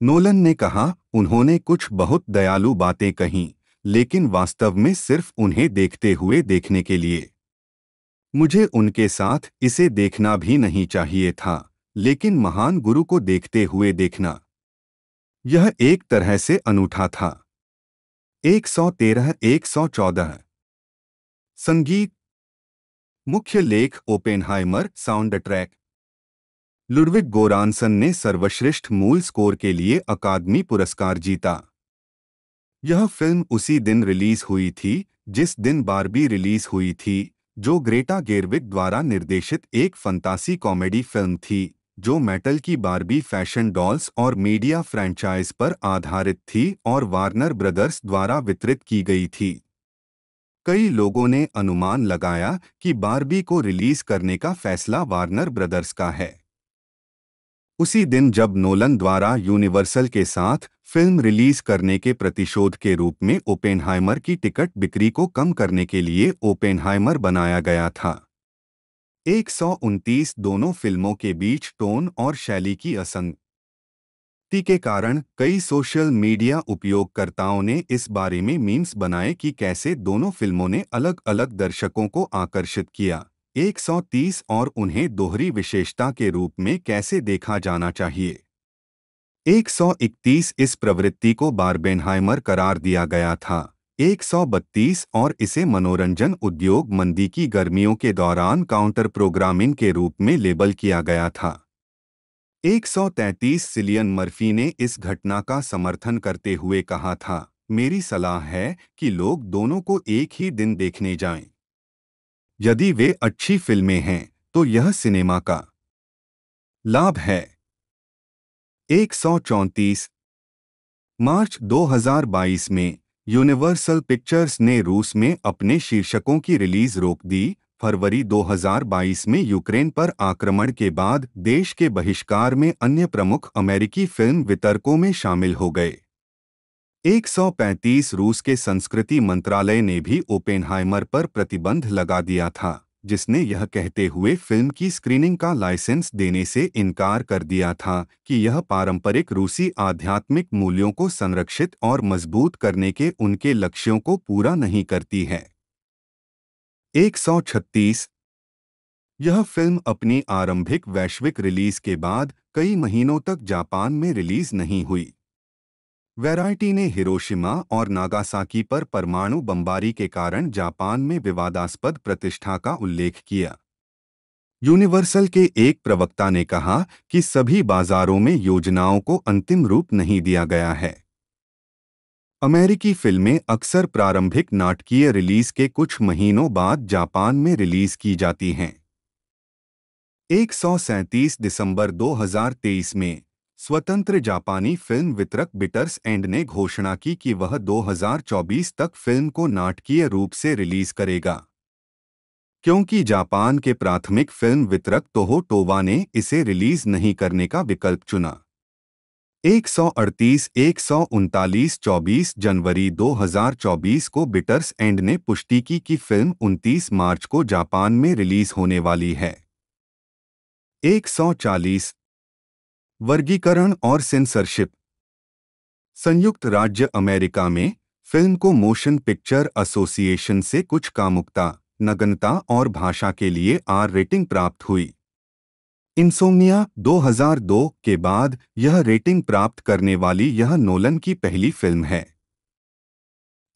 B: नोलन ने कहा उन्होंने कुछ बहुत दयालु बातें कहीं लेकिन वास्तव में सिर्फ उन्हें देखते हुए देखने के लिए मुझे उनके साथ इसे देखना भी नहीं चाहिए था लेकिन महान गुरु को देखते हुए देखना यह एक तरह से अनूठा था 113 114 संगीत मुख्य लेख Oppenheimer sound track Ludwig Goransson ने सर्वश्रेष्ठ मूल स्कोर के लिए अकादमी पुरस्कार जीता यह फिल्म उसी दिन रिलीज हुई थी जिस दिन बारबी रिलीज हुई थी जो ग्रेटा गेरविक द्वारा निर्देशित एक फंतासी कॉमेडी फिल्म थी जो मेटल की बारबी फैशन डॉल्स और मीडिया फ़्रेंचाइज पर आधारित थी और वार्नर ब्रदर्स द्वारा वितरित की गई थी कई लोगों ने अनुमान लगाया कि बारबी को रिलीज करने का फैसला वार्नर ब्रदर्स का है उसी दिन जब नोलन द्वारा यूनिवर्सल के साथ फिल्म रिलीज करने के प्रतिशोध के रूप में ओपेनहाइमर की टिकट बिक्री को कम करने के लिए ओपेनहाइमर बनाया गया था एक दोनों फिल्मों के बीच टोन और शैली की असंग शक्ति के कारण कई सोशल मीडिया उपयोगकर्ताओं ने इस बारे में मीम्स बनाए कि कैसे दोनों फिल्मों ने अलग अलग दर्शकों को आकर्षित किया 130 और उन्हें दोहरी विशेषता के रूप में कैसे देखा जाना चाहिए 131 इस प्रवृत्ति को बारबेनहाइमर करार दिया गया था 132 और इसे मनोरंजन उद्योग मंदी की गर्मियों के दौरान काउंटर प्रोग्रामिंग के रूप में लेबल किया गया था 133 सिलियन मर्फी ने इस घटना का समर्थन करते हुए कहा था मेरी सलाह है कि लोग दोनों को एक ही दिन देखने जाएं। यदि वे अच्छी फिल्में हैं तो यह सिनेमा का लाभ है 134 मार्च 2022 में यूनिवर्सल पिक्चर्स ने रूस में अपने शीर्षकों की रिलीज रोक दी फरवरी 2022 में यूक्रेन पर आक्रमण के बाद देश के बहिष्कार में अन्य प्रमुख अमेरिकी फिल्म वितरकों में शामिल हो गए 135 रूस के संस्कृति मंत्रालय ने भी ओपेनहाइमर पर प्रतिबंध लगा दिया था जिसने यह कहते हुए फिल्म की स्क्रीनिंग का लाइसेंस देने से इनकार कर दिया था कि यह पारंपरिक रूसी आध्यात्मिक मूल्यों को संरक्षित और मजबूत करने के उनके लक्ष्यों को पूरा नहीं करती है 136 यह फिल्म अपनी आरंभिक वैश्विक रिलीज के बाद कई महीनों तक जापान में रिलीज नहीं हुई वैरायटी ने हिरोशिमा और नागासाकी पर परमाणु बमबारी के कारण जापान में विवादास्पद प्रतिष्ठा का उल्लेख किया यूनिवर्सल के एक प्रवक्ता ने कहा कि सभी बाजारों में योजनाओं को अंतिम रूप नहीं दिया गया है अमेरिकी फिल्में अक्सर प्रारंभिक नाटकीय रिलीज के कुछ महीनों बाद जापान में रिलीज की जाती हैं एक दिसंबर 2023 में स्वतंत्र जापानी फिल्म वितरक बिटर्स एंड ने घोषणा की कि वह 2024 तक फिल्म को नाटकीय रूप से रिलीज करेगा क्योंकि जापान के प्राथमिक फिल्म वितरक तोहो टोवा ने इसे रिलीज नहीं करने का विकल्प चुना एक एक सौ अड़तीस सौ उनतालीस चौबीस जनवरी 2024 को बिटर्स एंड ने पुष्टि की कि फिल्म 29 मार्च को जापान में रिलीज होने वाली है एक सौ चालीस वर्गीकरण और सेंसरशिप संयुक्त राज्य अमेरिका में फिल्म को मोशन पिक्चर एसोसिएशन से कुछ कामुकता नगनता और भाषा के लिए आर रेटिंग प्राप्त हुई इंसोमिया 2002 के बाद यह रेटिंग प्राप्त करने वाली यह नोलन की पहली फिल्म है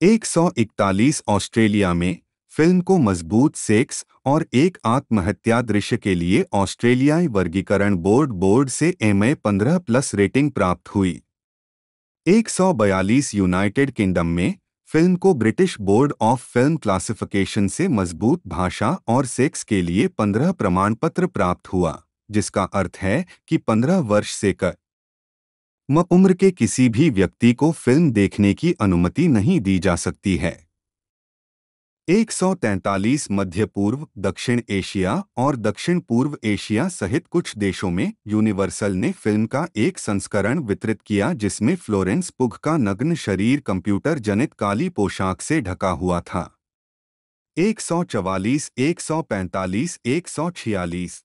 B: 141 ऑस्ट्रेलिया में फिल्म को मजबूत सेक्स और एक आत्महत्या दृश्य के लिए ऑस्ट्रेलियाई वर्गीकरण बोर्ड बोर्ड से एम ए पंद्रह प्लस रेटिंग प्राप्त हुई 142 यूनाइटेड किंगडम में फिल्म को British Board of Film Classification से मजबूत भाषा और सेक्स के लिए 15 प्रमाण पत्र प्राप्त हुआ जिसका अर्थ है कि 15 वर्ष से कर म उम्र के किसी भी व्यक्ति को फिल्म देखने की अनुमति नहीं दी जा सकती है 143 मध्य पूर्व दक्षिण एशिया और दक्षिण पूर्व एशिया सहित कुछ देशों में यूनिवर्सल ने फिल्म का एक संस्करण वितरित किया जिसमें फ्लोरेंस पुग का नग्न शरीर कंप्यूटर जनित काली पोशाक से ढका हुआ था 144, 145, 146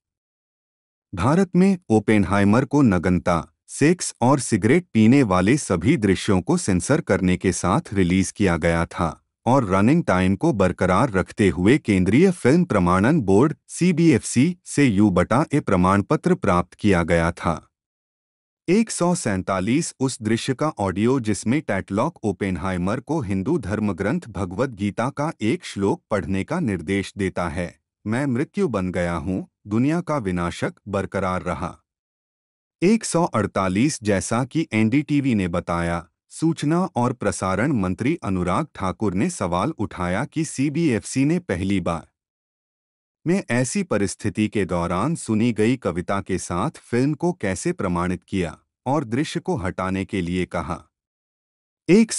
B: भारत में ओपेनहाइमर को नगनता सेक्स और सिगरेट पीने वाले सभी दृश्यों को सेंसर करने के साथ रिलीज किया गया था और रनिंग टाइम को बरकरार रखते हुए केंद्रीय फिल्म प्रमाणन बोर्ड सीबीएफसी से यू बटा ए प्रमाण पत्र प्राप्त किया गया था एक उस दृश्य का ऑडियो जिसमें टैटलॉक ओपेनहाइमर को हिंदू धर्मग्रंथ भगवद गीता का एक श्लोक पढ़ने का निर्देश देता है मैं मृत्यु बन गया हूँ दुनिया का विनाशक बरकरार रहा 148 जैसा कि एनडीटीवी ने बताया सूचना और प्रसारण मंत्री अनुराग ठाकुर ने सवाल उठाया कि सीबीएफसी ने पहली बार में ऐसी परिस्थिति के दौरान सुनी गई कविता के साथ फिल्म को कैसे प्रमाणित किया और दृश्य को हटाने के लिए कहा एक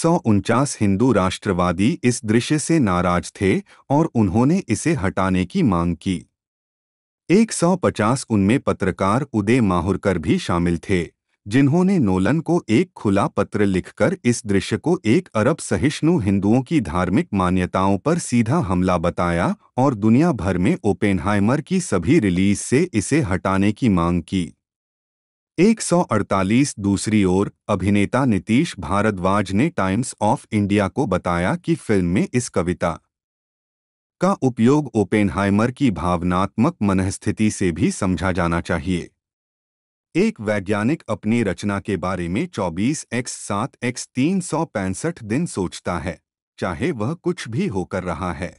B: हिंदू राष्ट्रवादी इस दृश्य से नाराज थे और उन्होंने इसे हटाने की मांग की 150 उनमें पत्रकार उदय माहुरकर भी शामिल थे जिन्होंने नोलन को एक खुला पत्र लिखकर इस दृश्य को एक अरब सहिष्णु हिंदुओं की धार्मिक मान्यताओं पर सीधा हमला बताया और दुनिया भर में ओपेनहाइमर की सभी रिलीज से इसे हटाने की मांग की 148 दूसरी ओर अभिनेता नीतीश भारद्वाज ने टाइम्स ऑफ इंडिया को बताया कि फिल्म में इस कविता का उपयोग ओपेनहाइमर की भावनात्मक मनस्थिति से भी समझा जाना चाहिए एक वैज्ञानिक अपनी रचना के बारे में चौबीस एक्स सात एक्स तीन सौ पैंसठ दिन सोचता है चाहे वह कुछ भी होकर रहा है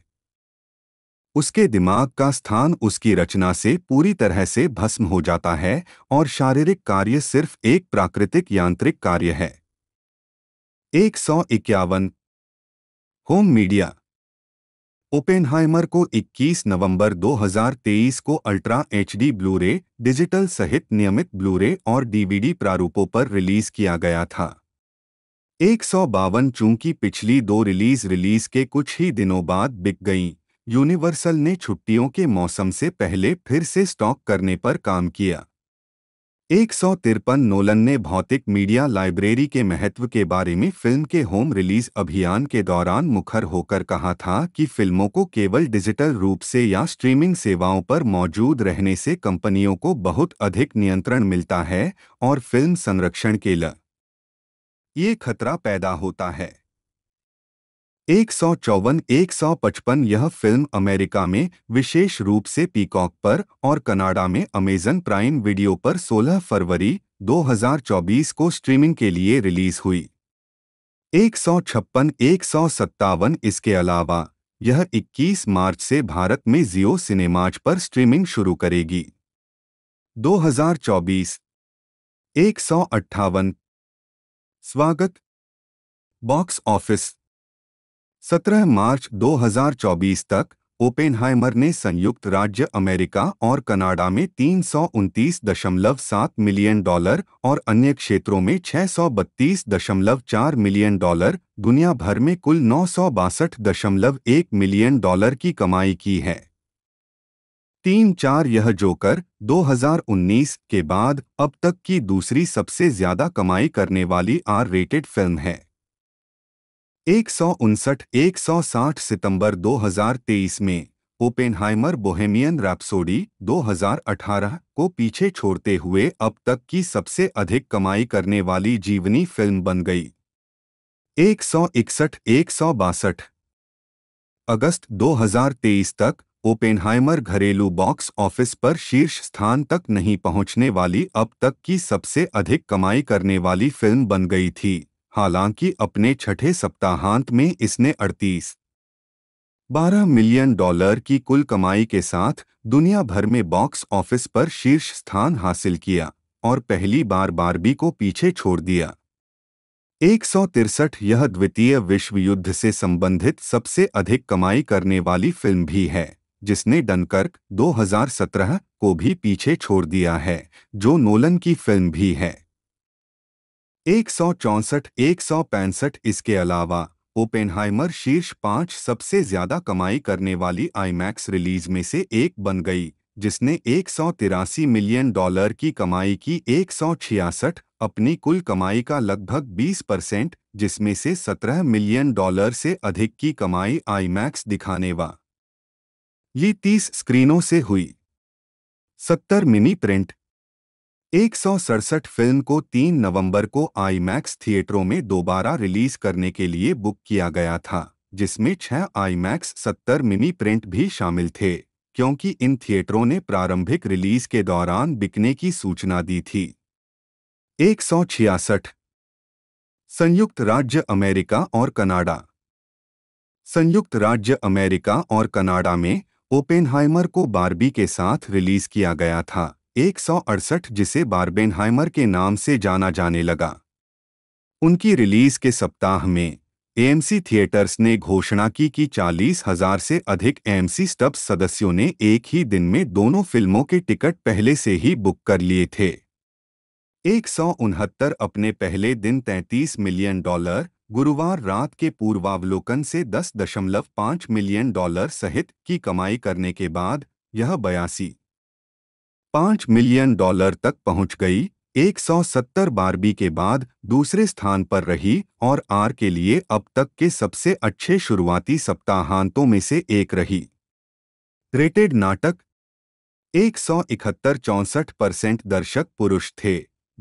B: उसके दिमाग का स्थान उसकी रचना से पूरी तरह से भस्म हो जाता है और शारीरिक कार्य सिर्फ एक प्राकृतिक यांत्रिक कार्य है एक सौ इक्यावन होम मीडिया ओपेनहाइमर को 21 नवंबर 2023 को अल्ट्रा एचडी ब्लूरे डिजिटल सहित नियमित ब्लूरे और डीवीडी प्रारूपों पर रिलीज किया गया था एक सौ बावन चूंकि पिछली दो रिलीज रिलीज के कुछ ही दिनों बाद बिक गईं यूनिवर्सल ने छुट्टियों के मौसम से पहले फिर से स्टॉक करने पर काम किया एक सौ तिरपन नोलन ने भौतिक मीडिया लाइब्रेरी के महत्व के बारे में फिल्म के होम रिलीज अभियान के दौरान मुखर होकर कहा था कि फिल्मों को केवल डिजिटल रूप से या स्ट्रीमिंग सेवाओं पर मौजूद रहने से कंपनियों को बहुत अधिक नियंत्रण मिलता है और फिल्म संरक्षण के ल ये खतरा पैदा होता है एक सौ चौवन एक सौ पचपन यह फिल्म अमेरिका में विशेष रूप से पीकॉक पर और कनाडा में अमेजन प्राइम वीडियो पर 16 फरवरी 2024 को स्ट्रीमिंग के लिए रिलीज हुई एक सौ छप्पन एक सौ सत्तावन इसके अलावा यह 21 मार्च से भारत में जियो सिनेमाज पर स्ट्रीमिंग शुरू करेगी 2024 एक सौ अट्ठावन स्वागत बॉक्स ऑफिस 17 मार्च 2024 तक ओपेनहाइमर ने संयुक्त राज्य अमेरिका और कनाडा में तीन मिलियन डॉलर और अन्य क्षेत्रों में 632.4 मिलियन डॉलर दुनिया भर में कुल नौ मिलियन डॉलर की कमाई की है तीन चार यह जोकर 2019 के बाद अब तक की दूसरी सबसे ज्यादा कमाई करने वाली आर रेटेड फिल्म है एक सौ उनसठ एक सौ साठ सितंबर तेईस में ओपेनहाइमर बोहेमियन रैप्सोडी 2018 को पीछे छोड़ते हुए अब तक की सबसे अधिक कमाई करने वाली जीवनी फिल्म बन गई एक सौ इकसठ एक सौ बासठ अगस्त 2023 तक ओपेनहाइमर घरेलू बॉक्स ऑफिस पर शीर्ष स्थान तक नहीं पहुंचने वाली अब तक की सबसे अधिक कमाई करने वाली फिल्म बन गई थी हालांकि अपने छठे सप्ताहांत में इसने अड़तीस बारह मिलियन डॉलर की कुल कमाई के साथ दुनिया भर में बॉक्स ऑफिस पर शीर्ष स्थान हासिल किया और पहली बार बारबी को पीछे छोड़ दिया एक यह द्वितीय विश्व युद्ध से संबंधित सबसे अधिक कमाई करने वाली फिल्म भी है जिसने डनकर्क 2017 को भी पीछे छोड़ दिया है जो नोलन की फिल्म भी है एक सौ चौंसठ एक सौ पैंसठ इसके अलावा ओपेनहाइमर शीर्ष पांच सबसे ज्यादा कमाई करने वाली आईमैक्स रिलीज में से एक बन गई जिसने एक सौ तिरासी मिलियन डॉलर की कमाई की एक सौ छियासठ अपनी कुल कमाई का लगभग 20 परसेंट जिसमें से 17 मिलियन डॉलर से अधिक की कमाई आईमैक्स दिखाने वा ये 30 स्क्रीनों से हुई 70 मिनी प्रिंट एक फिल्म को 3 नवंबर को आईमैक्स थिएटरों में दोबारा रिलीज करने के लिए बुक किया गया था जिसमें छह आईमैक्स 70 मिमी प्रिंट भी शामिल थे क्योंकि इन थिएटरों ने प्रारंभिक रिलीज के दौरान बिकने की सूचना दी थी एक संयुक्त राज्य अमेरिका और कनाडा संयुक्त राज्य अमेरिका और कनाडा में ओपेनहाइमर को बारबी के साथ रिलीज किया गया था एक जिसे बारबेनहाइमर के नाम से जाना जाने लगा उनकी रिलीज के सप्ताह में एएमसी थिएटर्स ने घोषणा की कि चालीस हजार से अधिक एएमसी स्टब्स सदस्यों ने एक ही दिन में दोनों फिल्मों के टिकट पहले से ही बुक कर लिए थे एक अपने पहले दिन 33 मिलियन डॉलर गुरुवार रात के पूर्वावलोकन से 10.5 मिलियन डॉलर सहित की कमाई करने के बाद यह बयासी पाँच मिलियन डॉलर तक पहुंच गई 170 बारबी के बाद दूसरे स्थान पर रही और आर के लिए अब तक के सबसे अच्छे शुरुआती सप्ताहांतों में से एक रही रेटेड नाटक 171 चौंसठ परसेंट दर्शक पुरुष थे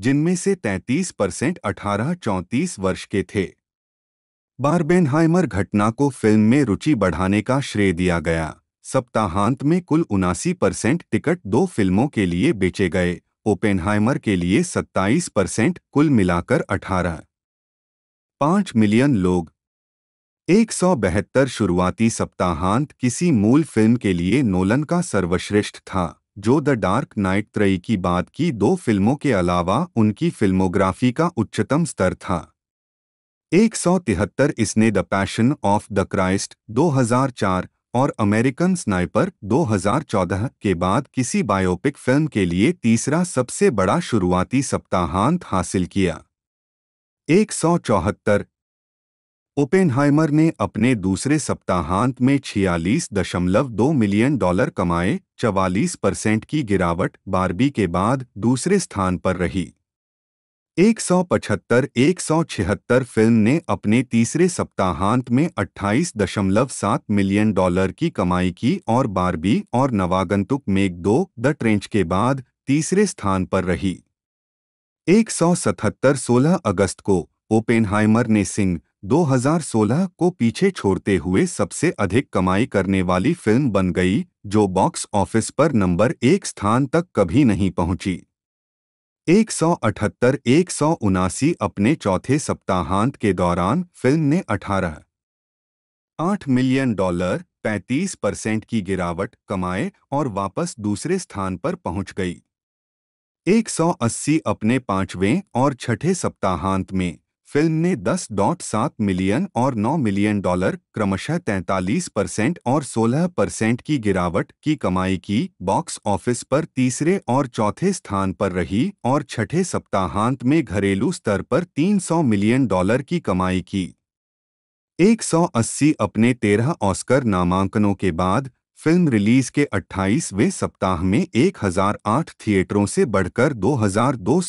B: जिनमें से 33 परसेंट अठारह चौंतीस वर्ष के थे बारबेनहाइमर घटना को फिल्म में रुचि बढ़ाने का श्रेय दिया गया सप्ताहांत में कुल उनासी परसेंट टिकट दो फिल्मों के लिए बेचे गए ओपेनहाइमर के लिए 27 परसेंट कुल मिलाकर 18 पांच मिलियन लोग एक सौ बहत्तर शुरुआती सप्ताहांत किसी मूल फिल्म के लिए नोलन का सर्वश्रेष्ठ था जो द डार्क नाइट त्रयी की बात की दो फिल्मों के अलावा उनकी फिल्मोग्राफी का उच्चतम स्तर था एक सौ तिहत्तर इसने the Passion of the Christ 2004 और अमेरिकन स्नाइपर 2014 के बाद किसी बायोपिक फिल्म के लिए तीसरा सबसे बड़ा शुरुआती सप्ताहांत हासिल किया एक सौ चौहत्तर ओपेनहाइमर ने अपने दूसरे सप्ताहांत में छियालीस दशमलव दो मिलियन डॉलर कमाए चवालीस परसेंट की गिरावट बारबी के बाद दूसरे स्थान पर रही 175-176 फिल्म ने अपने तीसरे सप्ताहांत में 28.7 मिलियन डॉलर की कमाई की और बारबी और नवागंतुक मेक दो द ट्रेंच के बाद तीसरे स्थान पर रही 177 16 अगस्त को ओपेनहाइमर ने सिंह 2016 को पीछे छोड़ते हुए सबसे अधिक कमाई करने वाली फिल्म बन गई जो बॉक्स ऑफिस पर नंबर एक स्थान तक कभी नहीं पहुंची एक एक सौ अठहत्तर सौ उनासी अपने चौथे सप्ताहांत के दौरान फिल्म ने अठारह आठ मिलियन डॉलर 35 परसेंट की गिरावट कमाए और वापस दूसरे स्थान पर पहुंच गई 180 अपने पांचवें और छठे सप्ताहांत में फिल्म ने 10.7 मिलियन और 9 मिलियन डॉलर क्रमशः 43 परसेंट और 16 परसेंट की गिरावट की कमाई की बॉक्स ऑफिस पर तीसरे और चौथे स्थान पर रही और छठे सप्ताहांत में घरेलू स्तर पर 300 मिलियन डॉलर की कमाई की 180 अपने 13 ऑस्कर नामांकनों के बाद फिल्म रिलीज के 28वें सप्ताह में 1008 थिएटरों से बढ़कर दो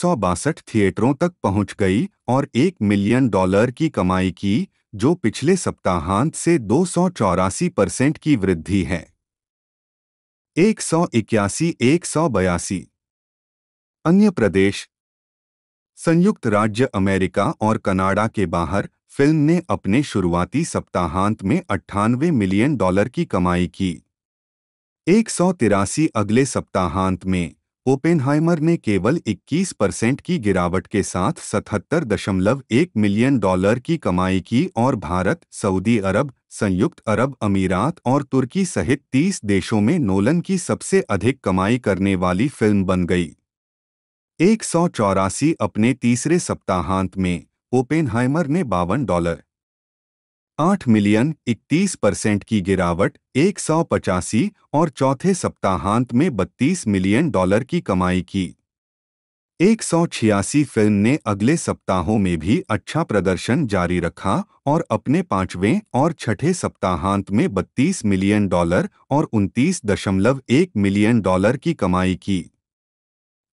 B: थिएटरों तक पहुंच गई और एक मिलियन डॉलर की कमाई की जो पिछले सप्ताहांत से दो परसेंट की वृद्धि है एक सौ इक्यासी एक सौ बयासी अन्य प्रदेश संयुक्त राज्य अमेरिका और कनाडा के बाहर फिल्म ने अपने शुरुआती सप्ताहांत में अट्ठानवे मिलियन डॉलर की कमाई की एक सौ तिरासी अगले सप्ताहांत में ओपेनहाइमर ने केवल 21 परसेंट की गिरावट के साथ सतहत्तर दशमलव एक मिलियन डॉलर की कमाई की और भारत सऊदी अरब संयुक्त अरब अमीरात और तुर्की सहित 30 देशों में नोलन की सबसे अधिक कमाई करने वाली फिल्म बन गई एक अपने तीसरे सप्ताहांत में ओपेनहाइमर ने बावन डॉलर आठ मिलियन इकतीस परसेंट की गिरावट एक सौ पचासी और चौथे सप्ताहांत में बत्तीस मिलियन डॉलर की कमाई की एक सौ छियासी फिल्म ने अगले सप्ताहों में भी अच्छा प्रदर्शन जारी रखा और अपने पांचवें और छठे सप्ताहांत में बत्तीस मिलियन डॉलर और उनतीस दशमलव एक मिलियन डॉलर की कमाई की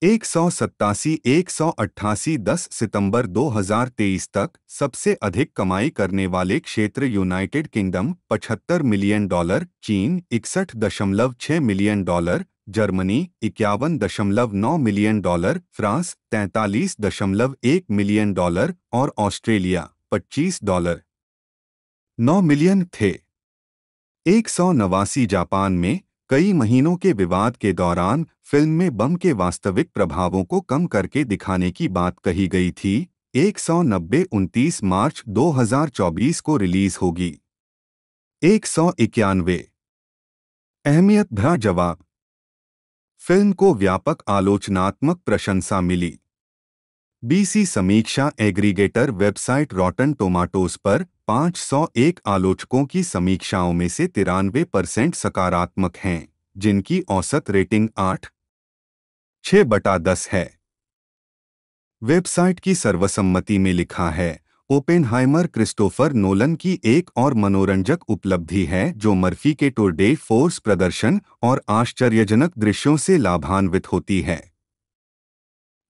B: एक सौ सत्तासी एक सौ अट्ठासी दस सितंबर 2023 तक सबसे अधिक कमाई करने वाले क्षेत्र यूनाइटेड किंगडम 75 मिलियन डॉलर चीन इकसठ दशमलव छह मिलियन डॉलर जर्मनी इक्यावन दशमलव नौ मिलियन डॉलर फ्रांस तैंतालीस दशमलव एक मिलियन डॉलर और ऑस्ट्रेलिया 25 डॉलर 9 मिलियन थे एक सौ नवासी जापान में कई महीनों के विवाद के दौरान फिल्म में बम के वास्तविक प्रभावों को कम करके दिखाने की बात कही गई थी एक सौ नब्बे उनतीस मार्च 2024 को रिलीज होगी एक सौ इक्यानवे अहमियत भरा जवाब फिल्म को व्यापक आलोचनात्मक प्रशंसा मिली बीसी समीक्षा एग्रीगेटर वेबसाइट रॉटन टोमाटोज पर 501 आलोचकों की समीक्षाओं में से तिरानवे परसेंट सकारात्मक हैं जिनकी औसत रेटिंग आठ छह बटा दस है वेबसाइट की सर्वसम्मति में लिखा है ओपेनहाइमर क्रिस्टोफर नोलन की एक और मनोरंजक उपलब्धि है जो मर्फी के टोरडे फोर्स प्रदर्शन और आश्चर्यजनक दृश्यों से लाभान्वित होती है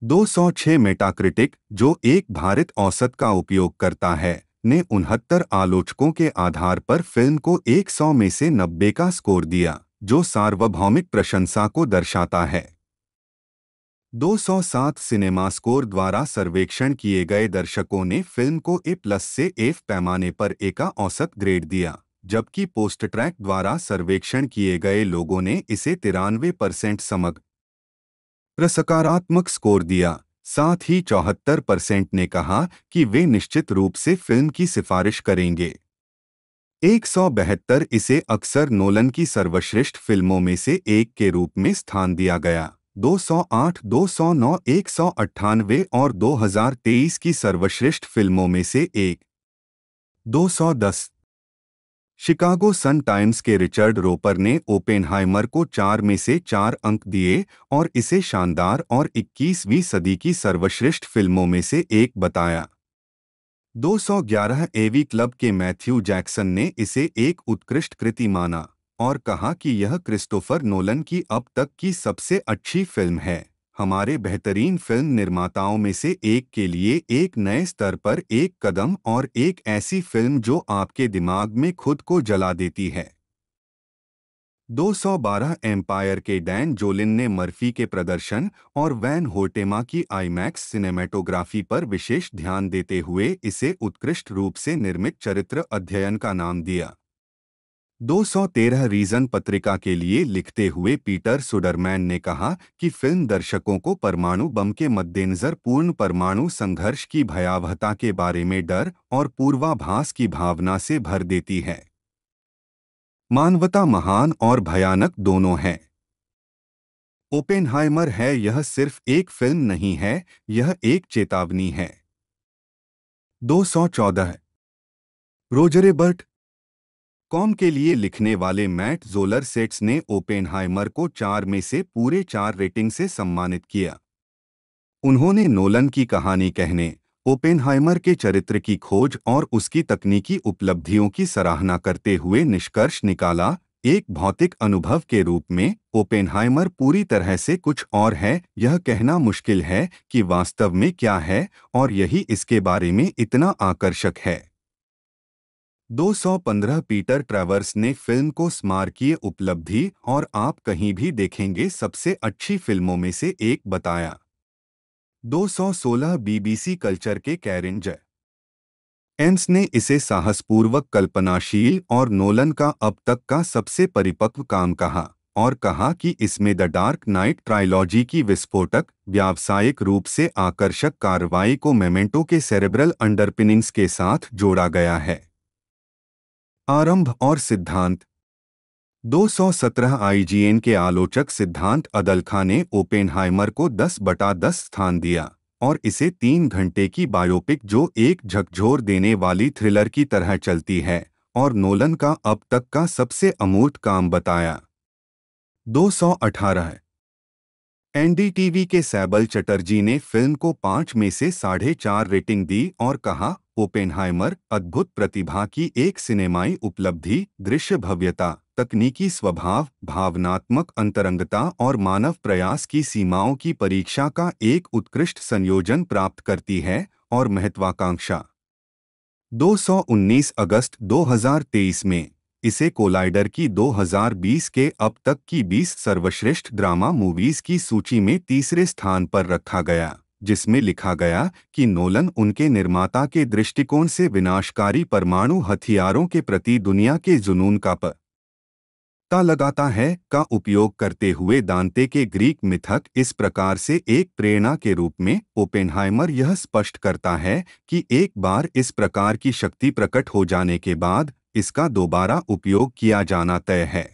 B: 206 मेटाक्रिटिक जो एक भारत औसत का उपयोग करता है ने उनहत्तर आलोचकों के आधार पर फिल्म को 100 में से 90 का स्कोर दिया जो सार्वभौमिक प्रशंसा को दर्शाता है 207 सिनेमा स्कोर द्वारा सर्वेक्षण किए गए दर्शकों ने फिल्म को ए प्लस से एफ पैमाने पर एका औसत ग्रेड दिया जबकि पोस्ट ट्रैक द्वारा सर्वेक्षण किए गए लोगों ने इसे तिरानवे परसेंट समग सकारात्मक स्कोर दिया साथ ही चौहत्तर परसेंट ने कहा कि वे निश्चित रूप से फिल्म की सिफारिश करेंगे एक सौ बहत्तर इसे अक्सर नोलन की सर्वश्रेष्ठ फिल्मों में से एक के रूप में स्थान दिया गया 208, 209, 198 और 2023 की सर्वश्रेष्ठ फिल्मों में से एक 210 शिकागो सन टाइम्स के रिचर्ड रोपर ने ओपेनहाइमर को चार में से चार अंक दिए और इसे शानदार और 21वीं सदी की सर्वश्रेष्ठ फिल्मों में से एक बताया 211 एवी क्लब के मैथ्यू जैक्सन ने इसे एक उत्कृष्ट कृति माना और कहा कि यह क्रिस्टोफर नोलन की अब तक की सबसे अच्छी फिल्म है हमारे बेहतरीन फिल्म निर्माताओं में से एक के लिए एक नए स्तर पर एक कदम और एक ऐसी फिल्म जो आपके दिमाग में खुद को जला देती है 212 एम्पायर के डैन जोलिन ने मर्फी के प्रदर्शन और वैन होटेमा की आईमैक्स सिनेमेटोग्राफी पर विशेष ध्यान देते हुए इसे उत्कृष्ट रूप से निर्मित चरित्र अध्ययन का नाम दिया 213 रीजन पत्रिका के लिए लिखते हुए पीटर सुडरमैन ने कहा कि फिल्म दर्शकों को परमाणु बम के मद्देनजर पूर्ण परमाणु संघर्ष की भयावहता के बारे में डर और पूर्वाभास की भावना से भर देती है मानवता महान और भयानक दोनों है ओपेनहाइमर है यह सिर्फ एक फिल्म नहीं है यह एक चेतावनी है 214 रोजरे बर्ट कॉम के लिए लिखने वाले मैट जोलर सेट्स ने ओपेनहाइमर को चार में से पूरे चार रेटिंग से सम्मानित किया उन्होंने नोलन की कहानी कहने ओपेनहाइमर के चरित्र की खोज और उसकी तकनीकी उपलब्धियों की सराहना करते हुए निष्कर्ष निकाला एक भौतिक अनुभव के रूप में ओपेनहाइमर पूरी तरह से कुछ और है यह कहना मुश्किल है कि वास्तव में क्या है और यही इसके बारे में इतना आकर्षक है 215 पीटर ट्रैवर्स ने फिल्म को स्मारकीय उपलब्धि और आप कहीं भी देखेंगे सबसे अच्छी फिल्मों में से एक बताया 216 बीबीसी कल्चर के कैरिन एम्स ने इसे साहसपूर्वक कल्पनाशील और नोलन का अब तक का सबसे परिपक्व काम कहा और कहा कि इसमें द डार्क नाइट ट्रायलॉजी की विस्फोटक व्यावसायिक रूप से आकर्षक कार्रवाई को मेमेंटो के सेरेब्रल अंडरपिनिंग्स के साथ जोड़ा गया है आरंभ और सिद्धांत 217 आईजीएन के आलोचक सिद्धांत अदलखा ने ओपेनहाइमर को 10 बटा 10 स्थान दिया और इसे तीन घंटे की बायोपिक जो एक झकझोर देने वाली थ्रिलर की तरह चलती है और नोलन का अब तक का सबसे अमूर्त काम बताया 218 एनडीटीवी के सैबल चटर्जी ने फिल्म को पांच में से साढ़े चार रेटिंग दी और कहा ओपेनहाइमर अद्भुत प्रतिभा की एक सिनेमाई उपलब्धि दृश्य भव्यता तकनीकी स्वभाव भावनात्मक अंतरंगता और मानव प्रयास की सीमाओं की परीक्षा का एक उत्कृष्ट संयोजन प्राप्त करती है और महत्वाकांक्षा 219 अगस्त 2023 में इसे कोलाइडर की 2020 के अब तक की 20 सर्वश्रेष्ठ ड्रामा मूवीज की सूची में तीसरे स्थान पर रखा गया जिसमें लिखा गया कि नोलन उनके निर्माता के दृष्टिकोण से विनाशकारी परमाणु हथियारों के प्रति दुनिया के जुनून का प ता लगाता है का उपयोग करते हुए दांते के ग्रीक मिथक इस प्रकार से एक प्रेरणा के रूप में ओपेनहाइमर यह स्पष्ट करता है कि एक बार इस प्रकार की शक्ति प्रकट हो जाने के बाद इसका दोबारा उपयोग किया जाना तय है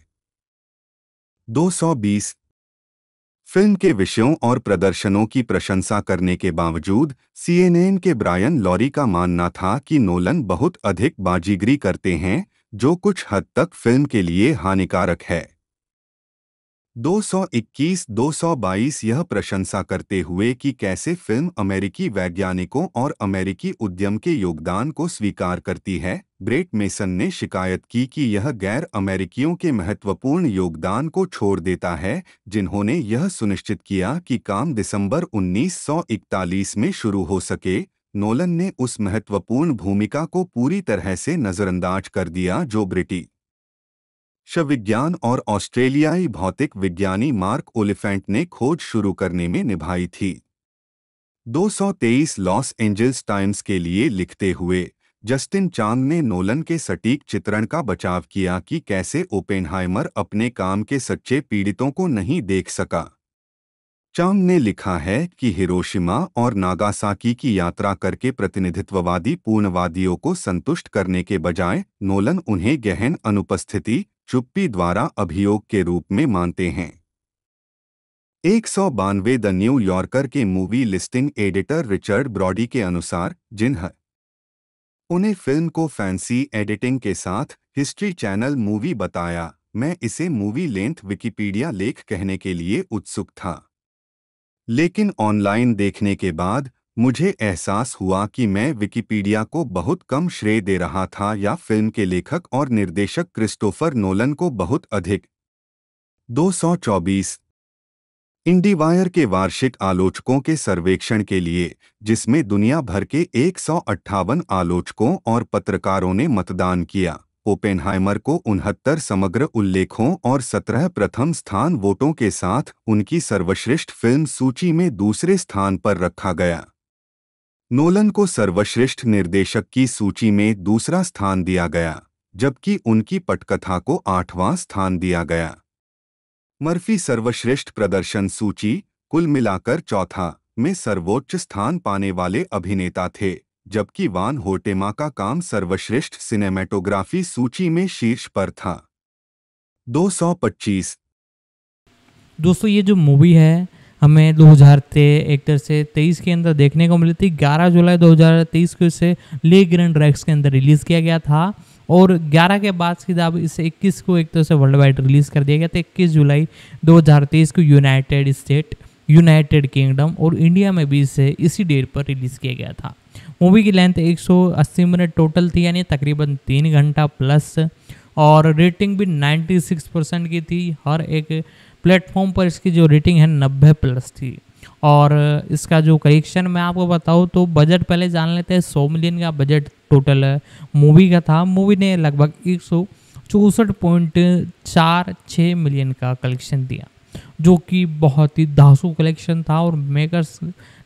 B: 220 फिल्म के विषयों और प्रदर्शनों की प्रशंसा करने के बावजूद सीएनएन के ब्रायन लॉरी का मानना था कि नोलन बहुत अधिक बाजीगिरी करते हैं जो कुछ हद तक फिल्म के लिए हानिकारक है 221-222 यह प्रशंसा करते हुए कि कैसे फिल्म अमेरिकी वैज्ञानिकों और अमेरिकी उद्यम के योगदान को स्वीकार करती है ग्रेट मेसन ने शिकायत की कि यह गैर अमेरिकियों के महत्वपूर्ण योगदान को छोड़ देता है जिन्होंने यह सुनिश्चित किया कि काम दिसंबर 1941 में शुरू हो सके नोलन ने उस महत्वपूर्ण भूमिका को पूरी तरह से नज़रअंदाज कर दिया जो ब्रिटिश शविज्ञान और ऑस्ट्रेलियाई भौतिक विज्ञानी मार्क ओलिफेंट ने खोज शुरू करने में निभाई थी 223 लॉस एंजल्स टाइम्स के लिए लिखते हुए जस्टिन चांद ने नोलन के सटीक चित्रण का बचाव किया कि कैसे ओपेनहाइमर अपने काम के सच्चे पीड़ितों को नहीं देख सका चांद ने लिखा है कि हिरोशिमा और नागासाकी की यात्रा करके प्रतिनिधित्ववादी पूर्णवादियों को संतुष्ट करने के बजाय नोलन उन्हें गहन अनुपस्थिति चुप्पी द्वारा अभियोग के रूप में मानते हैं एक सौ बानवे द न्यूयॉर्कर के movie listing editor Richard Brody के अनुसार जिन्ह उन्हें फिल्म को फैंसी एडिटिंग के साथ हिस्ट्री चैनल मूवी बताया मैं इसे मूवी लेंथ विकिपीडिया लेख कहने के लिए उत्सुक था लेकिन ऑनलाइन देखने के बाद मुझे एहसास हुआ कि मैं विकिपीडिया को बहुत कम श्रेय दे रहा था या फिल्म के लेखक और निर्देशक क्रिस्टोफर नोलन को बहुत अधिक 224 इंडीवायर के वार्षिक आलोचकों के सर्वेक्षण के लिए जिसमें दुनिया भर के एक आलोचकों और पत्रकारों ने मतदान किया ओपेनहाइमर को उनहत्तर समग्र उल्लेखों और सत्रह प्रथम स्थान वोटों के साथ उनकी सर्वश्रेष्ठ फिल्म सूची में दूसरे स्थान पर रखा गया नोलन को सर्वश्रेष्ठ निर्देशक की सूची में दूसरा स्थान दिया गया जबकि उनकी पटकथा को आठवां स्थान दिया गया मर्फी सर्वश्रेष्ठ प्रदर्शन सूची कुल मिलाकर चौथा में सर्वोच्च स्थान पाने वाले अभिनेता थे जबकि वान होटेमा का काम सर्वश्रेष्ठ सिनेमेटोग्राफी सूची में शीर्ष पर था 225
A: दोस्तों ये जो मूवी है हमें दो हज़ार एक से तेईस के अंदर देखने को मिली थी 11 जुलाई 2023 को इसे ले ग्रैंड रैक्स के अंदर रिलीज़ किया गया था और 11 के बाद सीधा अब इसे 21 को एक तरह से वर्ल्ड वाइड रिलीज़ कर दिया गया था इक्कीस जुलाई 2023 को यूनाइटेड स्टेट यूनाइटेड किंगडम और इंडिया में भी इसे इसी डेट पर रिलीज़ किया गया था मूवी की लेंथ 180 मिनट टोटल थी यानी तकरीबन तीन घंटा प्लस और रेटिंग भी 96 परसेंट की थी हर एक प्लेटफॉर्म पर इसकी जो रेटिंग है नब्बे प्लस थी और इसका जो करेक्शन मैं आपको बताऊँ तो बजट पहले जान लेते हैं सौ मिलियन का बजट टोटल मूवी का था मूवी ने लगभग एक सौ पॉइंट चार छः मिलियन का कलेक्शन दिया जो कि बहुत ही धासु कलेक्शन था और मेकर्स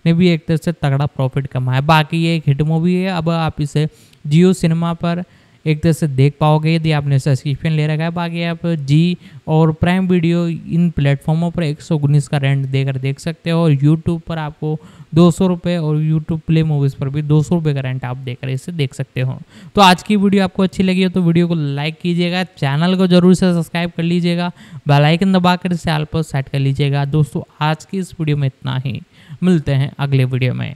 A: ने भी एक तरह से तगड़ा प्रॉफिट कमाया बाकी ये एक हिट मूवी है अब आप इसे जियो सिनेमा पर एक तरह से देख पाओगे यदि आपने सब्सक्रिप्शन ले रखा है बाकी आप जी और प्राइम वीडियो इन प्लेटफॉर्मों पर एक का रेंट देकर देख सकते हो और यूट्यूब पर आपको दो सौ रुपये और यूट्यूब प्ले मूवीज़ पर भी दो सौ रुपये का रेंट आप देकर इसे देख सकते हो तो आज की वीडियो आपको अच्छी लगी हो तो वीडियो को लाइक कीजिएगा चैनल को जरूर से सब्सक्राइब कर लीजिएगा बेलाइकन दबाकर इसे आल पर सेट कर लीजिएगा दोस्तों आज की इस वीडियो में इतना ही मिलते हैं अगले वीडियो में